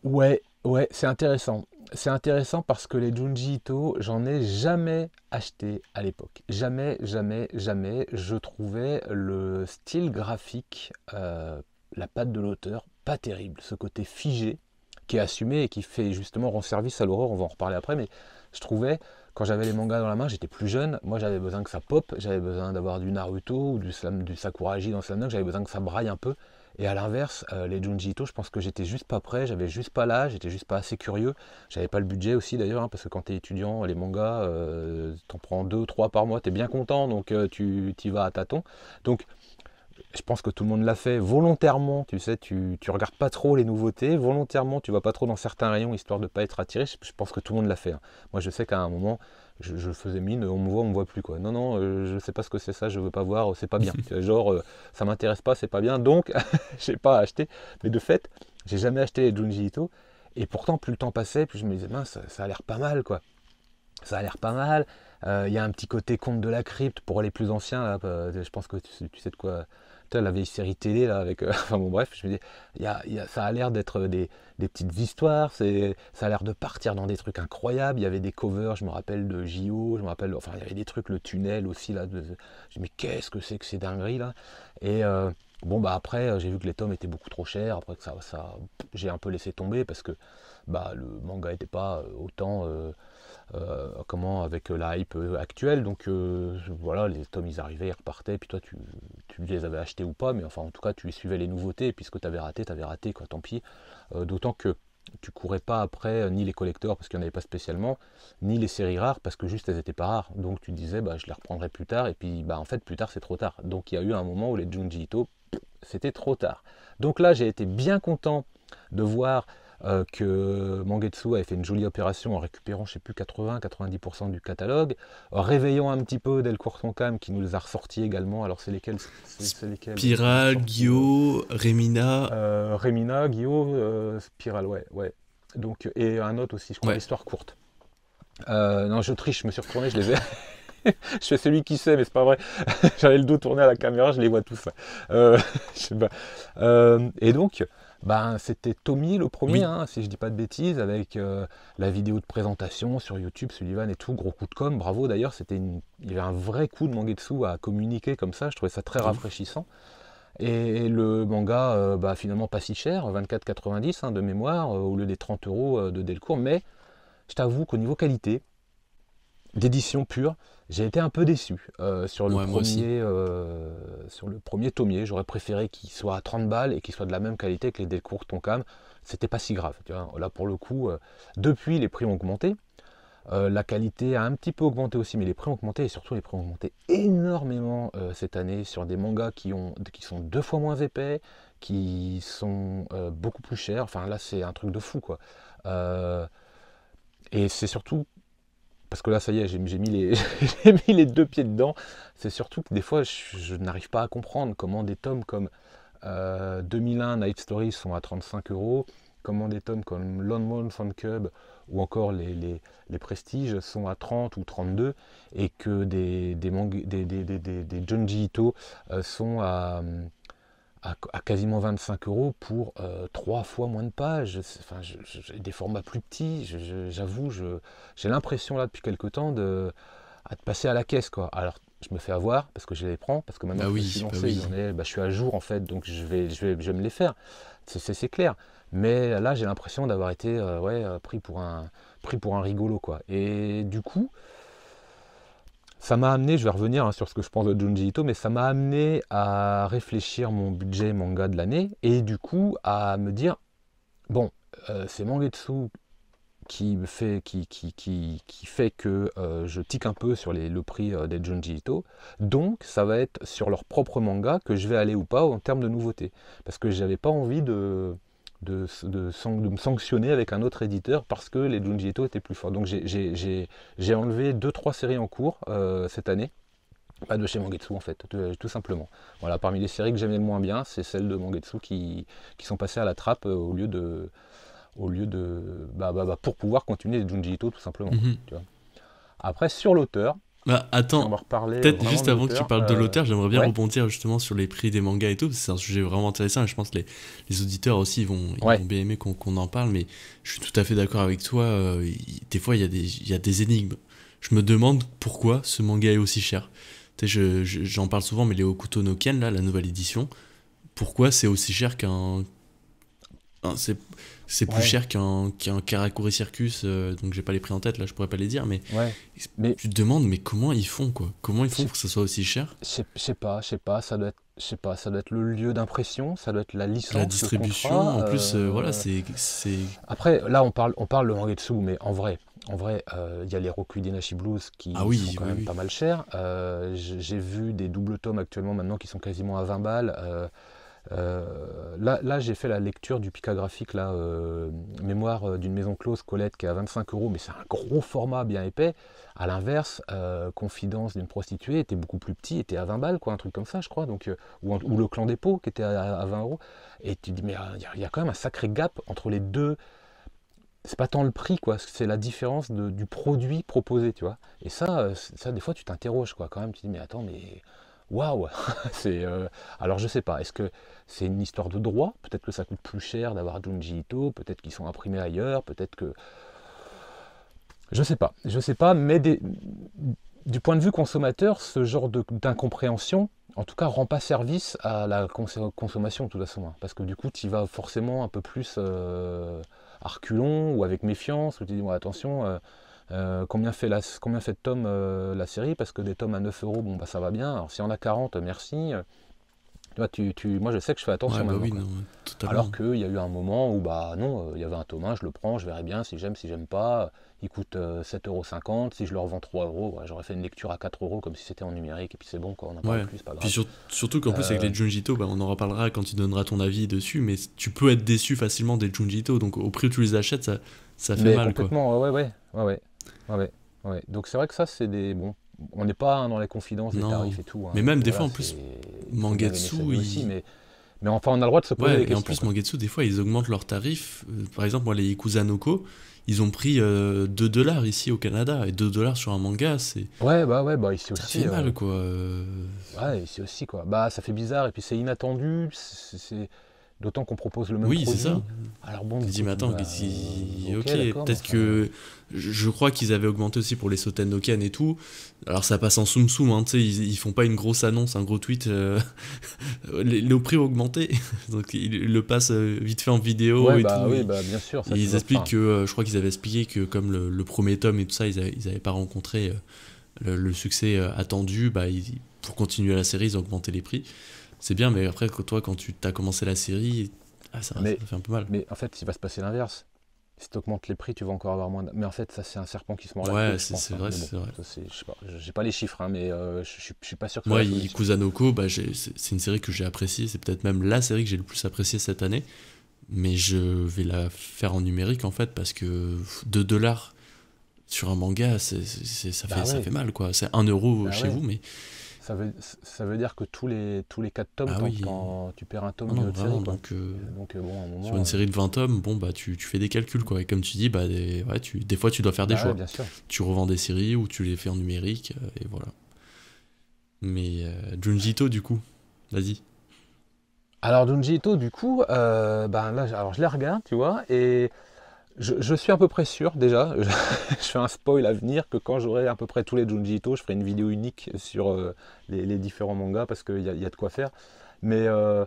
Ouais, ouais, c'est intéressant. C'est intéressant parce que les Junji Ito, j'en ai jamais acheté à l'époque. Jamais, jamais, jamais. Je trouvais le style graphique, euh, la patte de l'auteur, pas terrible. Ce côté figé qui est assumé et qui fait justement rendre service à l'horreur, on va en reparler après, mais je trouvais quand j'avais les mangas dans la main, j'étais plus jeune, moi j'avais besoin que ça pop, j'avais besoin d'avoir du Naruto ou du, Slam, Sakuragi dans Slam Dunk, j'avais besoin que ça braille un peu. Et à l'inverse, euh, les Junji je pense que j'étais juste pas prêt, j'avais juste pas l'âge, j'étais juste pas assez curieux. J'avais pas le budget aussi d'ailleurs, hein, parce que quand t'es étudiant, les mangas, euh, t'en prends deux, trois par mois, t'es bien content, donc euh, tu y vas à tâtons. Donc je pense que tout le monde l'a fait volontairement, tu sais, tu, ne regardes pas trop les nouveautés, volontairement tu vas pas trop dans certains rayons histoire de ne pas être attiré. Je, pense que tout le monde l'a fait. Hein. Moi je sais qu'à un moment je, faisais mine, on me voit, on me voit plus quoi. Non non, euh, je sais pas ce que c'est ça, je veux pas voir, c'est pas bien. Genre euh, ça m'intéresse pas, c'est pas bien, donc n'ai pas acheté. Mais de fait, j'ai jamais acheté les Junji Ito. Et pourtant plus le temps passait, plus je me disais mince, ça, a l'air pas mal quoi. Ça a l'air pas mal. Euh, il y a un petit côté compte de la crypte pour les plus anciens. je pense que tu sais de quoi, la vieille série télé, là, avec. Euh, enfin bon, bref, je me dis, y a, y a, ça a l'air d'être euh, des, petites histoires, c'est, ça a l'air de partir dans des trucs incroyables. Il y avait des covers, je me rappelle de JO, je me rappelle. Enfin, il y avait des trucs, le tunnel aussi, là. De, je me dis, mais qu'est-ce que c'est que ces dingueries, là Et. Euh, bon bah après j'ai vu que les tomes étaient beaucoup trop chers, après que ça, ça j'ai un peu laissé tomber parce que bah le manga était pas autant euh, comment avec euh, la hype euh, actuelle. Donc voilà, les tomes ils arrivaient, ils repartaient, puis toi tu, les avais achetés ou pas, mais enfin en tout cas tu suivais les nouveautés, puisque puis tu avais raté, tu avais raté, quoi, tant pis. D'autant que tu courais pas après ni les collecteurs parce qu'il n'y en avait pas spécialement, ni les séries rares parce que juste elles étaient pas rares. Donc tu disais bah je les reprendrai plus tard, et puis bah en fait plus tard c'est trop tard. Donc il y a eu un moment où les Junji Ito, c'était trop tard. Donc là j'ai été bien content de voir euh, que Mangetsu avait fait une jolie opération en récupérant, je ne sais plus, 80-90% du catalogue, réveillons réveillant un petit peu Del Cam qui nous les a ressortis également. Alors, c'est lesquels, Spiral, Guillaume, Remina. Euh, Remina, euh, Guillaume, euh, Spiral, ouais, ouais. Donc, et un autre aussi, je crois, l'histoire courte. non, je triche, je me suis retourné, je les ai. je suis celui qui sait, mais c'est pas vrai. J'avais le dos tourné à la caméra, je les vois tous. je sais pas. et donc, ben, c'était Tommy le premier, hein, si je dis pas de bêtises, avec euh, la vidéo de présentation sur YouTube, Sullivan et tout, gros coup de com, bravo d'ailleurs, c'était il y avait un vrai coup de Mangetsu à communiquer comme ça, je trouvais ça très rafraîchissant. Et le manga, euh, bah, finalement pas si cher, 24,90 hein, de mémoire, euh, au lieu des 30 euros de Delcourt, mais je t'avoue qu'au niveau qualité, d'édition pure, j'ai été un peu déçu euh, euh, sur, le premier, sur le premier tomier. J'aurais préféré qu'il soit à 30 balles et qu'il soit de la même qualité que les Delcourt Tonkam. C'était pas si grave. Tu Là, pour le coup, euh, depuis, les prix ont augmenté. la qualité a un petit peu augmenté aussi, mais les prix ont augmenté et surtout les prix ont augmenté énormément cette année sur des mangas qui, ont, qui sont deux fois moins épais, qui sont beaucoup plus chers. Enfin là, c'est un truc de fou quoi. et c'est surtout parce que là, ça y est, j'ai mis, les, deux pieds dedans. C'est surtout que des fois, je, n'arrive pas à comprendre comment des tomes comme 2001 euh, Night Story sont à 35 euros, comment des tomes comme Lone Wolf and Cub ou encore les, Prestiges sont à 30 ou 32 et que des, des, des John G. Ito euh, sont à à, quasiment 25 euros pour euh, trois fois moins de pages, enfin, des formats plus petits. J'avoue, j'ai l'impression là depuis quelque temps de, passer à la caisse. Quoi. Alors je me fais avoir parce que je les prends, parce que maintenant bah oui, je, suis bah bah, je suis à jour en fait, donc je vais, je vais, je me les faire. C'est clair. Mais là, j'ai l'impression d'avoir été euh, ouais, euh, pris, pour un, pris pour un rigolo. quoi. Et du coup, ça m'a amené, je vais revenir hein, sur ce que je pense de Junji Ito, mais ça m'a amené à réfléchir mon budget manga de l'année et du coup à me dire bon, euh, c'est Mangetsu qui fait, qui, qui, fait que euh, je tique un peu sur le prix euh, des Junji Ito, donc ça va être sur leur propre manga que je vais aller ou pas en termes de nouveautés, parce que j'avais pas envie de de, de, me sanctionner avec un autre éditeur parce que les Junji Ito étaient plus forts. Donc j'ai enlevé 2-3 séries en cours euh, cette année. Pas de chez Mangetsu en fait, tout, simplement. Voilà, parmi les séries que j'aimais le moins bien, c'est celles de Mangetsu qui, qui, sont passées à la trappe euh, au lieu de. Au lieu de bah, bah, bah, pour pouvoir continuer les Junji Ito tout simplement. Mhm. Après, sur l'auteur, bah, attends, peut-être juste avant que tu parles de euh, l'auteur, j'aimerais bien rebondir justement sur les prix des mangas et tout, parce que c'est un sujet vraiment intéressant et je pense que les, auditeurs aussi vont, bien aimer qu'on en parle, mais je suis tout à fait d'accord avec toi. Euh, des fois, il y, a des, y a des énigmes. Je me demande pourquoi ce manga est aussi cher. J'en je, j'en parle souvent, mais les Okuto no Ken, là, la nouvelle édition, pourquoi c'est aussi cher qu'un c'est plus cher qu'un qu'un Karakuri Circus, donc euh, donc j'ai pas les prix en tête là, je pourrais pas les dire, mais, tu te demandes mais comment ils font quoi Comment ils font pour que ça soit aussi cher Je sais pas, je sais pas, ça doit être, je pas, ça doit être le lieu d'impression, ça doit être la licence, la distribution. en plus, euh, voilà, euh, c'est Après, là on parle, on parle de Mangetsu, mais en vrai, en vrai, il y a les Roku Dinashi Blues ah qui sont quand même pas mal chers. J'ai vu des doubles tomes actuellement maintenant qui sont quasiment à 20 balles. Euh, là, j'ai fait la lecture du picagraphique « là, euh, mémoire euh, d'une maison close, Colette, qui est à 25 euros, mais c'est un gros format bien épais. À l'inverse, Confidence d'une prostituée était beaucoup plus petit, était à 20 balles, quoi, un truc comme ça, je crois, donc, ou, le clan des pots, qui était à, 20 euros. Et tu te dis, mais ah, il y, a quand même un sacré gap entre les deux. C'est pas tant le prix, quoi, c'est la différence du produit proposé, tu vois. Et ça, ça, des fois, tu t'interroges, quoi, quand même. Tu te dis, mais attends, mais waouh c'est euh, alors je sais pas est-ce que c'est une histoire de droit peut-être que ça coûte plus cher d'avoir Junji Ito peut-être qu'ils sont imprimés ailleurs peut-être que je sais pas je sais pas mais du point de vue consommateur ce genre d'incompréhension en tout cas rend pas service à la consommation tout toute façon parce que du coup tu vas forcément un peu plus euh, ou avec méfiance ou tu dis attention euh, euh, combien, fait la, combien fait de tomes euh, la série Parce que des tomes à 9 euros, bon, bah, ça va bien. Alors, si on a 40, merci. Euh, tu, moi, je sais que je fais attention ouais, bah oui, Alors qu'il y a eu un moment où, bah non, il y avait un tome je le prends, je verrai bien si j'aime, si j'aime pas. Il coûte 7,50€. Si je le revends 3 euros, j'aurais fait une lecture à 4 euros comme si c'était en numérique. Et puis c'est bon, quoi, on en ouais. plus, Puis surtout qu'en plus, avec les Junjito, bah, on en reparlera quand tu donneras ton avis dessus. Mais tu peux être déçu facilement des Junjito. Donc au prix où tu les achètes, ça, ça fait mal. Complètement, ouais, ouais, ouais. ouais. Ouais, Donc c'est vrai que ça, c'est des. Bon, on n'est pas hein, dans la confidence des tarifs et tout. Hein. Mais même des fois, en plus, Mangetsu. Il... mais... mais... enfin, on a le droit de se poser des et questions. en plus, Mangetsu, des fois, ils augmentent leurs tarifs. Euh, par exemple, moi, les Ikuzanoko, ils ont pris 2 euh, dollars ici au Canada. Et 2 dollars sur un manga, c'est. Ouais, bah ouais, bah ici aussi. Ça mal, euh, quoi. Ouais, ici aussi, quoi. Bah, ça fait bizarre. Et puis, c'est inattendu. C'est D'autant qu'on propose le même oui, produit. Oui, c'est ça. Alors bon, dis, mais attends, bah, ok, peut-être que je crois qu'ils avaient augmenté aussi pour les sautaines et tout. Alors ça passe en soum soum, hein, ils, ils font pas une grosse annonce, un gros tweet. Euh, le, prix a augmenté, donc ils le passent euh, vite fait en vidéo bah Oui, bah, bien sûr. Ça ils expliquent que, euh, je crois qu'ils avaient expliqué que comme le, premier tome et tout ça, ils n'avaient pas rencontré le, succès attendu, bah, pour continuer la série, ils ont augmenté les prix c'est bien, mais après, toi, quand tu as commencé la série, ah, ça, fait un peu mal. Mais en fait, il va se passer l'inverse. Si tu augmentes les prix, tu vas encore avoir moins. Mais en fait, ça, c'est un serpent qui se mord la queue. Hein, c'est vrai, c'est vrai. Je n'ai pas, les chiffres, hein, mais euh, je, suis pas sûr que Moi, Kusanoko, bah, c'est une série que j'ai appréciée. C'est peut-être même la série que j'ai le plus appréciée cette année. Mais je vais la faire en numérique, en fait, parce que 2 dollars sur un manga, ça, bah fait, ça fait mal, quoi. C'est 1 euro bah chez vous, mais ça veut, ça veut dire que tous les, tous les 4 tomes, ah tu perds un tome ah de bah série. Donc, euh, donc euh, bon, sur une euh, série de 20 tomes, bon, bah, tu, tu, fais des calculs. Quoi. Et comme tu dis, bah, des, tu, des fois, tu dois faire des bah choix. Tu revends des séries ou tu les fais en numérique. Et voilà. Mais euh, du coup, vas-y. Alors Junjito du coup, ben alors je les regarde, tu vois, et je, suis à peu près sûr déjà, je, fais un spoil à venir, que quand j'aurai à peu près tous les Junji je ferai une vidéo unique sur euh, les, différents mangas parce qu'il y, a de quoi faire. Mais, euh,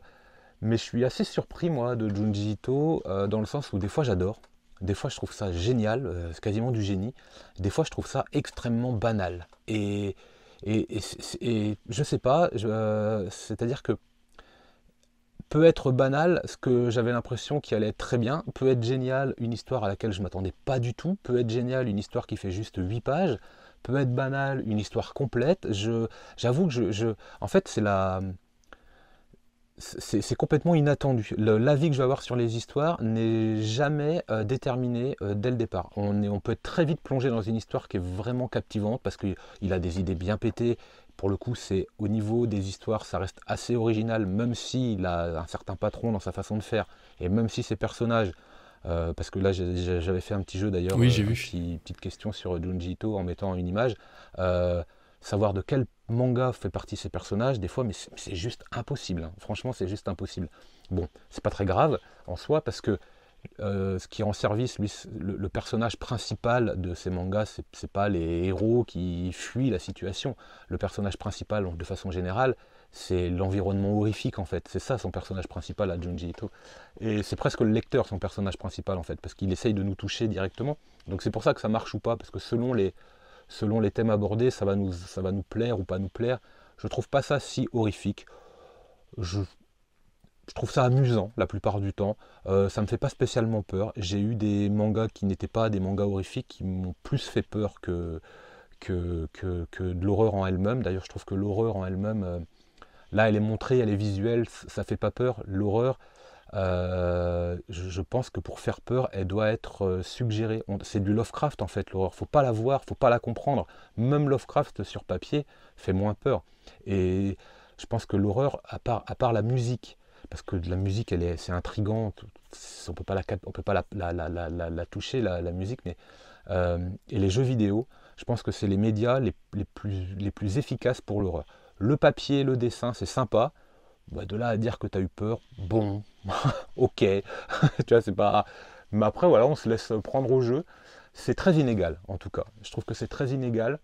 mais je suis assez surpris moi de Junji euh, dans le sens où des fois j'adore, des fois je trouve ça génial, c'est quasiment du génie, des fois je trouve ça extrêmement banal. Et, et, et, je sais pas, c'est-à-dire que peut être banal, ce que j'avais l'impression qui allait être très bien, peut être génial, une histoire à laquelle je m'attendais pas du tout, peut être génial, une histoire qui fait juste 8 pages, peut être banal, une histoire complète. j'avoue que je, en fait, c'est la, c'est, complètement inattendu. l'avis que je vais avoir sur les histoires n'est jamais euh, déterminé euh, dès le départ. On, on peut très vite plonger dans une histoire qui est vraiment captivante parce qu'il a des idées bien pétées pour le coup, c'est au niveau des histoires, ça reste assez original, même s'il a un certain patron dans sa façon de faire, et même si ses personnages, euh, parce que là j'avais fait un petit jeu d'ailleurs, j'ai euh, petite question sur Junji en mettant une image, euh, savoir de quel manga fait partie ces personnages, des fois, mais c'est juste impossible. Hein. Franchement, c'est juste impossible. Bon, c'est pas très grave en soi parce que euh, ce qui rend service, lui, le, personnage principal de ces mangas, c'est, pas les héros qui fuient la situation. Le personnage principal, de façon générale, c'est l'environnement horrifique en fait. C'est ça son personnage principal à Junji Ito. Et c'est presque le lecteur son personnage principal en fait, parce qu'il essaye de nous toucher directement. Donc c'est pour ça que ça marche ou pas, parce que selon les, thèmes abordés, ça va, nous, ça va nous plaire ou pas nous plaire. Je trouve pas ça si horrifique. Je, je trouve ça amusant la plupart du temps. Euh, ça me fait pas spécialement peur. J'ai eu des mangas qui n'étaient pas des mangas horrifiques qui m'ont plus fait peur que, que, de l'horreur en elle-même. D'ailleurs, je trouve que l'horreur en elle-même, euh, là, elle est montrée, elle est visuelle, ça ne fait pas peur. L'horreur, euh, je, pense que pour faire peur, elle doit être euh, suggérée. C'est du Lovecraft en fait, l'horreur. Il ne Faut pas la voir, il ne faut pas la comprendre. Même Lovecraft sur papier fait moins peur. Et je pense que l'horreur, à part, à part la musique, parce que la musique, elle est, c'est intrigante. on peut pas la, on peut pas la, toucher, la, musique, mais euh, et les jeux vidéo, je pense que c'est les médias les, plus, les plus efficaces pour l'horreur. Le papier, le dessin, c'est sympa. Bah, de là à dire que tu as eu peur, bon, ok, tu vois, c'est pas. Mais après, voilà, on se laisse prendre au jeu. C'est très inégal, en tout cas. Je trouve que c'est très inégal.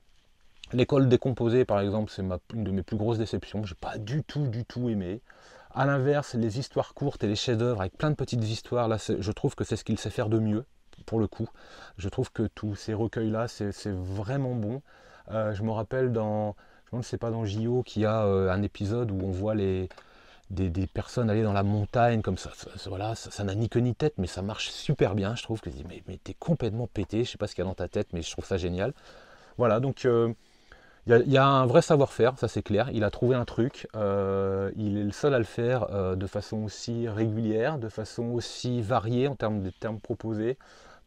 L'école décomposée, par exemple, c'est une de mes plus grosses déceptions. Je n'ai pas du tout, du tout aimé. À l'inverse, les histoires courtes et les chefs-d'œuvre avec plein de petites histoires, là, je trouve que c'est ce qu'il sait faire de mieux, pour le coup. Je trouve que tous ces recueils-là, c'est vraiment bon. Euh, je me rappelle dans, je ne sais pas dans JO, qu'il y a euh, un épisode où on voit les, des, personnes aller dans la montagne comme ça. voilà, ça n'a ni queue ni tête, mais ça marche super bien. Je trouve que je mais, t'es complètement pété, je sais pas ce qu'il y a dans ta tête, mais je trouve ça génial. Voilà, donc. Euh, il y, a, un vrai savoir-faire, ça c'est clair. Il a trouvé un truc. Euh, il est le seul à le faire euh, de façon aussi régulière, de façon aussi variée en termes de termes proposés.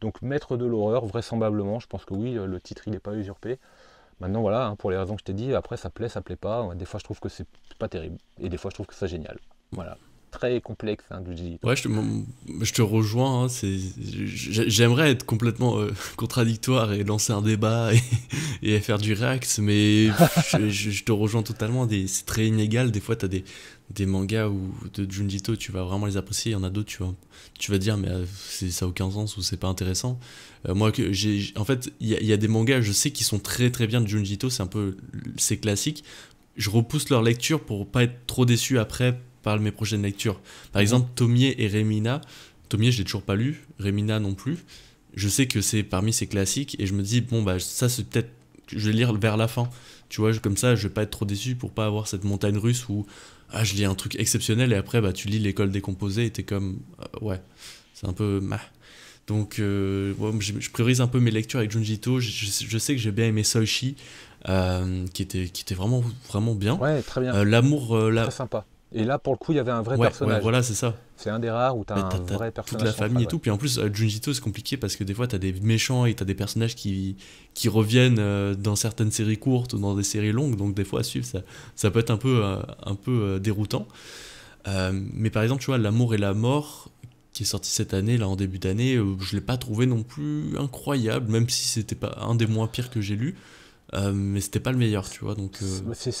Donc maître de l'horreur, vraisemblablement, je pense que oui, le titre il n'est pas usurpé. Maintenant voilà, hein, pour les raisons que je t'ai dit, après ça plaît, ça plaît pas. Des fois je trouve que c'est pas terrible et des fois je trouve que c'est génial. Voilà complexe hein, Ouais, je te, rejoins. Hein, c'est J'aimerais être complètement euh, contradictoire et lancer un débat et, faire du react, mais je, te rejoins totalement. C'est très inégal. Des fois, tu as des, mangas ou de Junjito, tu vas vraiment les apprécier. Il y en a d'autres, tu, vois, tu vas dire, mais euh, ça n'a aucun sens ou c'est pas intéressant. Euh, moi moi, j'ai en fait, il y, a des mangas, je sais, qui sont très très bien de Junjito. C'est un peu. C'est classique je repousse leur lecture pour pas être trop déçu après parle mes prochaines lectures. Par exemple, Tomier et Remina. Tomier, je l'ai toujours pas lu. Remina non plus. Je sais que c'est parmi ces classiques et je me dis, bon, bah, ça, c'est peut-être. Je vais lire vers la fin. Tu vois, comme ça, je vais pas être trop déçu pour pas avoir cette montagne russe où ah, je lis un truc exceptionnel et après, bah, tu lis l'école décomposée et t'es comme, euh, ouais, c'est un peu. Donc, euh, je, priorise un peu mes lectures avec Junjito. Je, sais que j'ai bien aimé Soichi, euh, qui, était, qui était vraiment, vraiment bien. Ouais, très bien. L'amour. la... Très sympa. Et là, pour le coup, il y avait un vrai personnage. Ouais, voilà, c'est ça. C'est un des rares où t'as un vrai personnage. Toute la famille et tout. Puis en plus, euh, Junjito, c'est compliqué parce que des fois, t'as des méchants et t'as des personnages qui, qui reviennent euh, dans certaines séries courtes ou dans des séries longues. Donc des fois, suivre, ça, ça peut être un peu, euh, un peu déroutant. mais par exemple, tu vois, L'amour et la mort, qui est sorti cette année, là en début d'année, je l'ai pas trouvé non plus incroyable, même si c'était pas un des moins pires que j'ai lu. Euh, mais c'était pas le meilleur, tu vois. Donc, c'est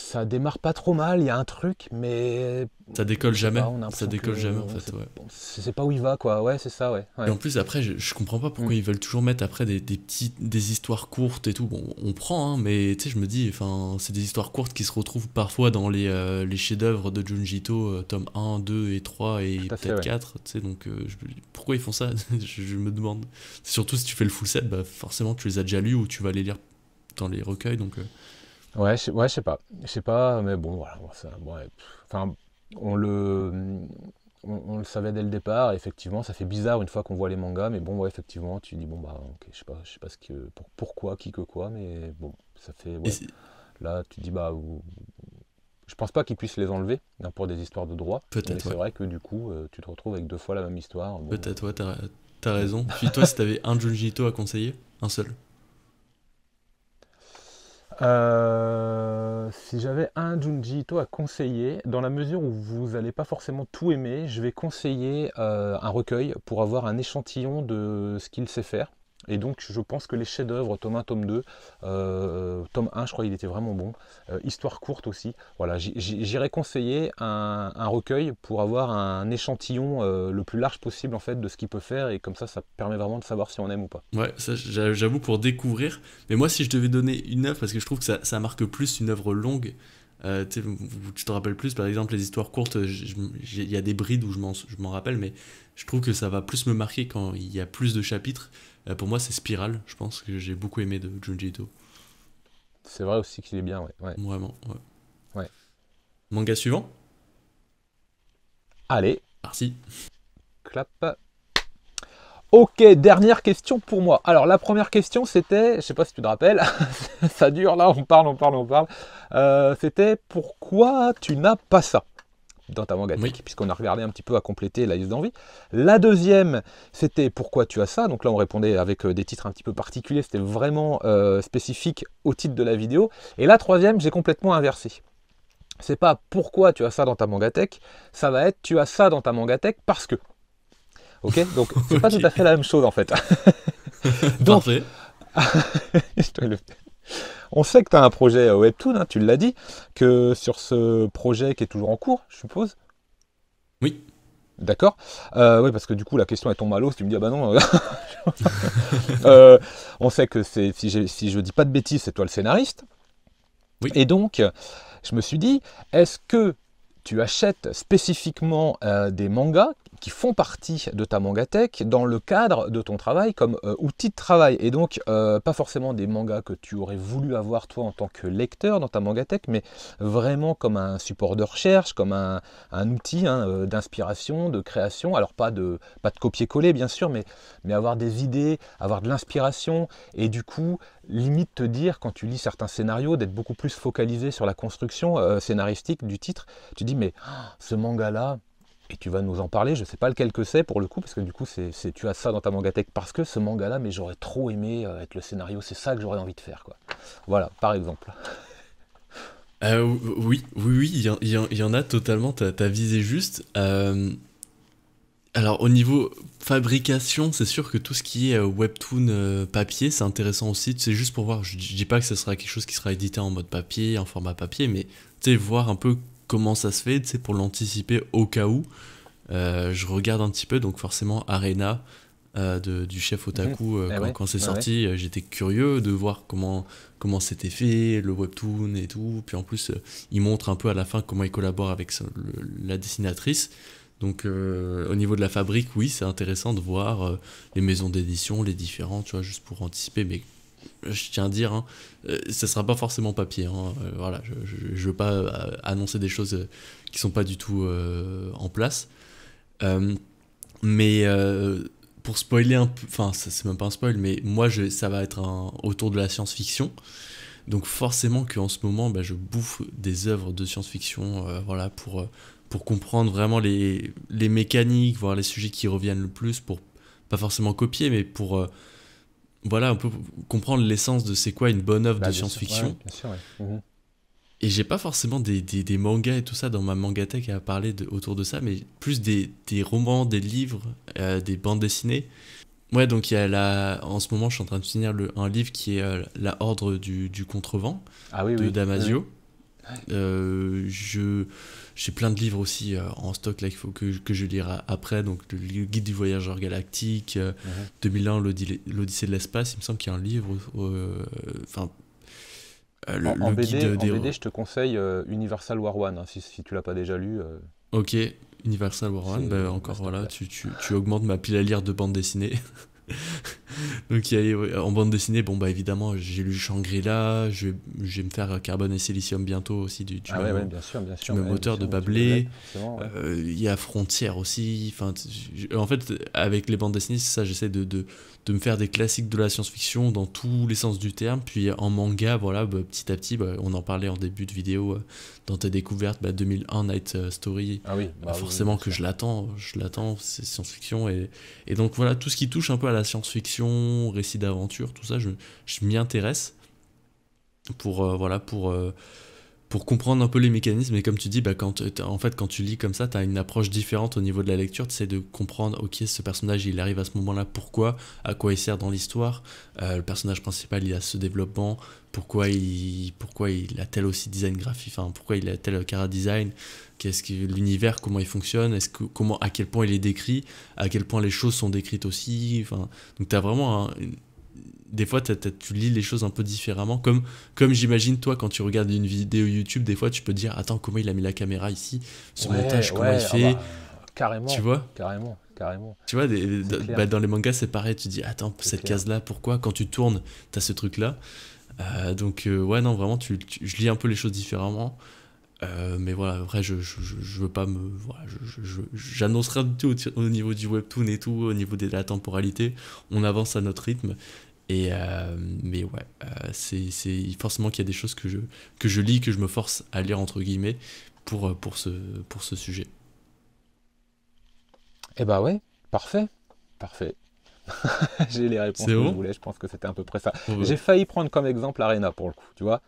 ça démarre pas trop mal, il y a un truc, mais. Ça décolle jamais. ça décolle jamais, en fait. C'est pas où il va, quoi. Ouais, c'est ça, ouais. Et en plus, après, je, comprends pas pourquoi mm. ils veulent toujours mettre après des, des histoires courtes et tout. Bon, on prend, hein, mais tu sais, je me dis, enfin, c'est des histoires courtes qui se retrouvent parfois dans les, euh, chefs-d'œuvre de Junji Ito, euh, tome 1, 2 et 3 et peut-être 4. Tu sais, donc, euh, je, pourquoi ils font ça je, me demande. Surtout si tu fais le full set, bah, forcément, tu les as déjà lus ou tu vas les lire dans les recueils, donc. Ouais, je, ouais, je sais pas. Je sais pas, mais bon, voilà. enfin, on le, on, le savait dès le départ. Effectivement, ça fait bizarre une fois qu'on voit les mangas, mais bon, ouais, effectivement, tu dis bon bah, ok, je sais pas, je sais pas ce que, pour, pourquoi, qui que quoi, mais bon, ça fait. Là, tu dis bah, je pense pas qu'ils puissent les enlever hein, pour des histoires de droit. Peut-être. C'est vrai que du coup, euh, tu te retrouves avec deux fois la même histoire. Peut-être, toi t'as as raison. Puis toi, si t'avais un Junji à conseiller, un seul. Euh, si j'avais un Junji Ito à conseiller, dans la mesure où vous n'allez pas forcément tout aimer, je vais conseiller euh, un recueil pour avoir un échantillon de ce qu'il sait faire. Et donc je pense que les chefs-d'œuvre, tome 1, tome 2, euh, tome 1, je crois il était vraiment bon, euh, histoire courte aussi. Voilà, j'irais conseiller un, recueil pour avoir un échantillon euh, le plus large possible en fait de ce qu'il peut faire et comme ça ça permet vraiment de savoir si on aime ou pas. Ouais, j'avoue pour découvrir. Mais moi si je devais donner une œuvre, parce que je trouve que ça, marque plus une œuvre longue. tu te rappelles plus, par exemple, les histoires courtes, il y a des brides où je m'en rappelle, mais je trouve que ça va plus me marquer quand il y a plus de chapitres. Euh, pour moi, c'est Spiral, je pense, que j'ai beaucoup aimé de Junji C'est vrai aussi qu'il est bien, ouais. Vraiment, ouais. Manga suivant Allez. Merci. Clap. Ok, dernière question pour moi. Alors la première question c'était, je sais pas si tu te rappelles, ça dure là, on parle, on parle, on parle. Euh, c'était pourquoi tu n'as pas ça dans ta mangatech puisqu'on a regardé un petit peu à compléter la liste d'envie. La deuxième, c'était pourquoi tu as ça. Donc là, on répondait avec euh, des titres un petit peu particuliers, c'était vraiment euh, spécifique au titre de la vidéo. Et la troisième, j'ai complètement inversé. C'est pas pourquoi tu as ça dans ta mangatech, ça va être tu as ça dans ta mangatech parce que. Ok Donc c'est pas tout à fait la même chose en fait. Donc, je le on sait que tu as un projet Webtoon, hein, tu l'as dit, que sur ce projet qui est toujours en cours, je suppose. Oui. D'accord euh, Oui, parce que du coup, la question est tombe à l'eau si tu me dis, ah bah non. Euh, euh, on sait que c'est, si, si, je dis pas de bêtises, c'est toi le scénariste. Oui. Et donc, je me suis dit, est-ce que tu achètes spécifiquement des mangas qui font partie de ta mangatech dans le cadre de ton travail comme euh, outil de travail. Et donc, euh, pas forcément des mangas que tu aurais voulu avoir toi en tant que lecteur dans ta mangatech, mais vraiment comme un support de recherche, comme un, outil hein, euh, d'inspiration, de création. Alors, pas de, pas de copier-coller, bien sûr, mais, mais avoir des idées, avoir de l'inspiration. Et du coup, limite te dire, quand tu lis certains scénarios, d'être beaucoup plus focalisé sur la construction scénaristique du titre. Tu dis, mais oh, ce manga-là, et tu vas nous en parler. Je ne sais pas lequel que c'est pour le coup, parce que du coup, c'est, tu as ça dans ta mangatech parce que ce manga-là, mais j'aurais trop aimé euh, être le scénario. C'est ça que j'aurais envie de faire, quoi. Voilà, par exemple. Euh, oui, oui, oui, il y, en a totalement. tu as visé juste. Euh, alors au niveau fabrication, c'est sûr que tout ce qui est euh, webtoon papier, c'est intéressant aussi. C'est juste pour voir. Je, ne dis pas que ce sera quelque chose qui sera édité en mode papier, en format papier, mais tu voir un peu comment ça se fait, pour l'anticiper au cas où. Euh, je regarde un petit peu, donc forcément Arena euh, du chef Otaku, mhm. euh, eh quand, c'est sorti, j'étais curieux de voir comment comment c'était fait, le webtoon et tout. Puis en plus, il montre un peu à la fin comment il collabore avec la dessinatrice. Donc au niveau de la fabrique, oui, c'est intéressant de voir les maisons d'édition, les différents, tu vois, juste pour anticiper. Mais je tiens à dire, hein, euh, ça sera pas forcément papier. Hein, euh, voilà, je, je, veux pas euh, annoncer des choses qui sont pas du tout en place. mais pour spoiler un peu, enfin c'est même pas un spoil, mais moi je, ça va être un, autour de la science-fiction. Donc forcément qu'en ce moment, bah, je bouffe des œuvres de science-fiction, voilà, pour, pour comprendre vraiment les, mécaniques, voir les sujets qui reviennent le plus, pour pas forcément copier, mais pour voilà, on peut comprendre l'essence de c'est quoi une bonne œuvre bah, de science-fiction. Mhm. Et j'ai pas forcément des, des, mangas et tout ça dans ma mangatech à parler autour de ça, mais plus des, des romans, des livres, euh, des bandes dessinées. Ouais, donc il y a en ce moment, je suis en train de finir le, un livre qui est euh, La Ordre du, du Contrevent ah de Damasio. Euh, je j'ai plein de livres aussi euh, en stock là, faut que, que, je lirai après, donc le, guide du voyageur galactique, 2001, euh, mhm. l'Odyssée de l'espace, il me semble qu'il y a un livre, euh, enfin, le, BD, guide des... en, BD, je te conseille Universal War One, hein, si, si, tu l'as pas déjà lu. Ok, Universal War One, bah, encore voilà, tu, tu, tu augmentes ma pile à lire de bande dessinée. Donc euh, en bande dessinée, bon bah évidemment, j'ai lu Shangri-La, je, vais me faire euh, Carbone et Silicium bientôt aussi du, vois ah ouais, de Bablé. il y a Frontières aussi. Enfin, en fait, avec les bandes dessinées, ça j'essaie de, de me faire des classiques de la science-fiction dans tous les sens du terme. Puis en manga, voilà, bah, petit à petit, bah, on en parlait en début de vidéo euh, dans tes découvertes, 2001 bah, Night euh, Story. Ah oui, forcément que je l'attends, je l'attends, c'est science-fiction. Et, et, donc voilà, tout ce qui touche un peu à la science-fiction, récit d'aventure, tout ça, je, m'y intéresse pour, euh, voilà, pour pour comprendre un peu les mécanismes. Et comme tu dis, bah, quand euh, en fait, quand tu lis comme ça, tu as une approche différente au niveau de la lecture. Tu essaies de comprendre, ok, ce personnage, il arrive à ce moment-là, pourquoi, à quoi il sert dans l'histoire. Euh, le personnage principal, il a ce développement, pourquoi il, pourquoi il a tel aussi design graphique, enfin, pourquoi il a tel cara design, qu'est-ce que l'univers, comment il fonctionne, est-ce que, comment, à quel point il est décrit, à quel point les choses sont décrites aussi. Enfin, donc tu as vraiment un, des fois, tu lis les choses un peu différemment. Comme, comme j'imagine, toi, quand tu regardes une vidéo YouTube, des fois, tu peux dire Attends, comment il a mis la caméra ici Ce montage, comment il ah fait bah, Carrément. Tu vois Carrément. Carrément. Tu vois, bah, dans les mangas, c'est pareil. Tu dis Attends, cette case-là, pourquoi Quand tu tournes, tu as ce truc-là. Euh, donc, euh, ouais, non, vraiment, je lis un peu les choses différemment. Euh, mais voilà, après, je, je, je, veux pas me. Voilà, du tout au, au, niveau du webtoon et tout, au niveau de la temporalité. On avance à notre rythme. Euh, mais ouais, euh, c'est, forcément qu'il y a des choses que je, que je lis, que je me force à lire entre guillemets pour, euh, pour, ce, pour ce sujet. Eh bah ouais, parfait, parfait. J'ai les réponses que vous je je pense que c'était à peu près ça. J'ai failli prendre comme exemple Arena pour le coup, tu vois.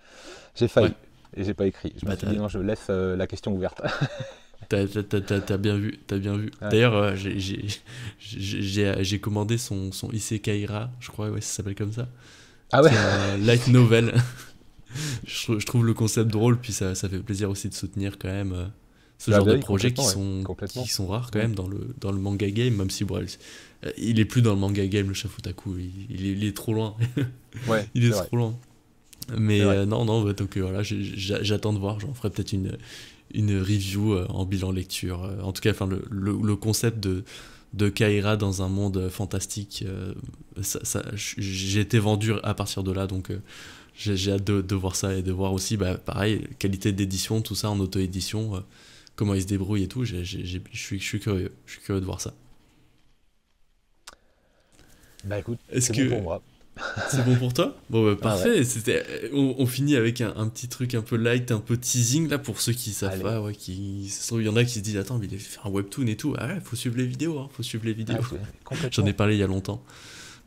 J'ai failli. et j'ai pas écrit. Je bah, je laisse la question ouverte. T'as bien vu, t'as bien vu. D'ailleurs, euh, j'ai commandé son, son Isekaira, je crois, ouais, ça s'appelle comme ça. Ah ouais un Light Novel. je, trouve le concept drôle, puis ça, ça, fait plaisir aussi de soutenir quand même euh, ce bah genre de projets qui, sont, qui sont rares quand même dans le, dans le manga game, même si bon, euh, il est plus dans le manga game, le Chef il, il, est, trop loin. ouais, il est, trop loin. Mais non, non, bah, donc voilà, j'attends de voir, j'en ferai peut-être une, une review euh, en bilan lecture. Euh, en tout cas, enfin, le, concept de, de Kaira dans un monde euh, fantastique, ça, j'ai été vendu à partir de là, donc j'ai hâte de, voir ça et de voir aussi, bah, pareil, qualité d'édition, tout ça en auto-édition, comment il se débrouille et tout, je suis curieux, je suis curieux de voir ça. Bah écoute, c'est bon pour moi. C'est bon pour toi Bon, bah, ah parfait. Euh, on, finit avec un, petit truc un peu light, un peu teasing là pour ceux qui savent pas. qui, il y en a qui se disent Attends, mais il fait un webtoon et tout. Ah ouais, faut suivre les vidéos. Hein, faut suivre les ah, vidéos. J'en ai parlé il y a longtemps.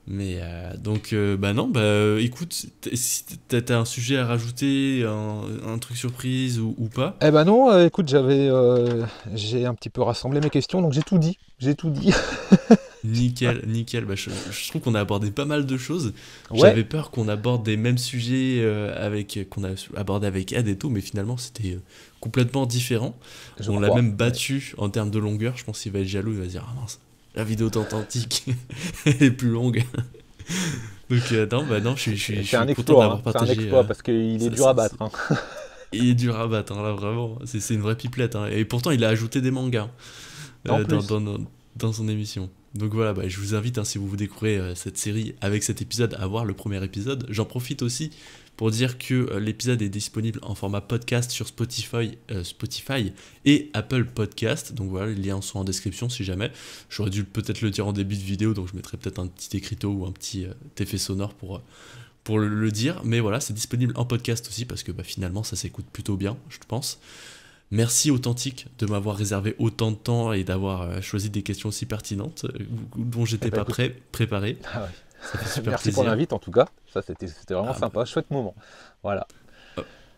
Mais euh, donc, euh, bah non, bah écoute, si t'as un sujet à rajouter, un, truc surprise ou, pas Eh ben non, écoute, j'avais, j'ai un petit peu rassemblé mes questions, donc j'ai tout dit. J'ai tout dit. Nickel, nickel. Bah, je, trouve qu'on a abordé pas mal de choses. J'avais peur qu'on aborde des mêmes sujets euh, avec qu'on a abordé avec Ed et tout, mais finalement c'était euh, complètement différent. on l'a même battu en termes de longueur. Je pense qu'il va être jaloux, il va se dire ah mince, la vidéo est authentique, est plus longue. Donc euh, bah non, je, je suis content d'avoir partagé. Hein. C'est un exploit parce qu'il est, dur à battre. Hein. il est dur à battre, hein, là vraiment. C'est une vraie pipelette. Et pourtant, il a ajouté des mangas dans son émission. Donc voilà, bah, je vous invite, hein, si vous vous découvrez euh, cette série avec cet épisode, à voir le premier épisode. J'en profite aussi pour dire que euh, l'épisode est disponible en format podcast sur Spotify, euh, Spotify et Apple Podcast. Donc voilà, les liens sont en description si jamais. J'aurais dû peut-être le dire en début de vidéo, donc je mettrai peut-être un petit écriteau ou un petit effet sonore pour pour le, dire. Mais voilà, c'est disponible en podcast aussi parce que bah, finalement, ça s'écoute plutôt bien, je pense. Merci Authentique de m'avoir réservé autant de temps et d'avoir euh, choisi des questions si pertinentes euh, dont j'étais eh ben, pas prêt, préparé. Ah Merci pour l'invite en tout cas. Ça c'était vraiment ah, sympa, bah. chouette moment. Voilà.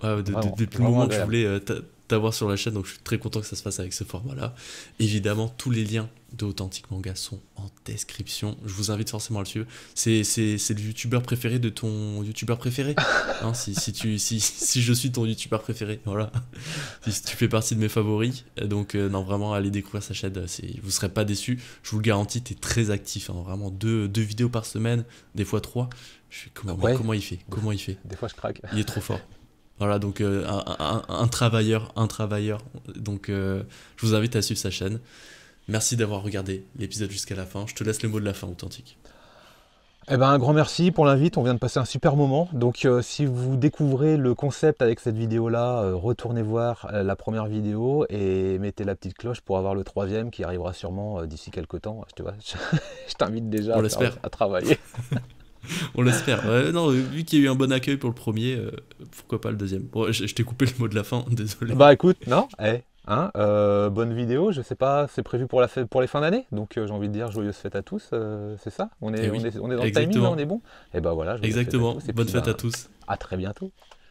Euh, depuis le moment que je voulais d'avoir sur la chaîne, donc je suis très content que ça se fasse avec ce format-là. Évidemment, tous les liens d'authentique Manga sont en description. Je vous invite forcément à le suivre. C'est le youtubeur préféré de ton youtubeur préféré. Hein, si, si, tu, si, je suis ton youtubeur préféré, voilà. Si tu fais partie de mes favoris. Donc, euh, non, vraiment, allez découvrir sa chaîne. Euh, vous ne serez pas déçus. Je vous le garantis, tu es très actif. Hein, vraiment, deux, vidéos par semaine, des fois trois. Je suis comment, comment il fait Comment il fait Des fois, je craque. Il est trop fort. Voilà, donc euh, un, travailleur, un travailleur. Donc euh, je vous invite à suivre sa chaîne. Merci d'avoir regardé l'épisode jusqu'à la fin. Je te laisse le mot de la fin, authentique. Eh ben, un grand merci pour l'invite, on vient de passer un super moment. Donc euh, si vous découvrez le concept avec cette vidéo-là, retournez voir la première vidéo et mettez la petite cloche pour avoir le troisième qui arrivera sûrement d'ici quelques temps. je, t'invite déjà à travailler. On l'espère. non, vu qu'il y a eu un bon accueil pour le premier, euh, pourquoi pas le deuxième Je, t'ai coupé le mot de la fin, désolé. Bah écoute, non, eh, hein, euh, bonne vidéo, je sais pas, c'est prévu pour, la pour les fins d'année, donc euh, j'ai envie de dire joyeuse fête à tous, c'est ça on eh est, on est, dans le timing, hein, on est bon Et eh bah voilà, Exactement, bonne bah, fête à tous. A très bientôt.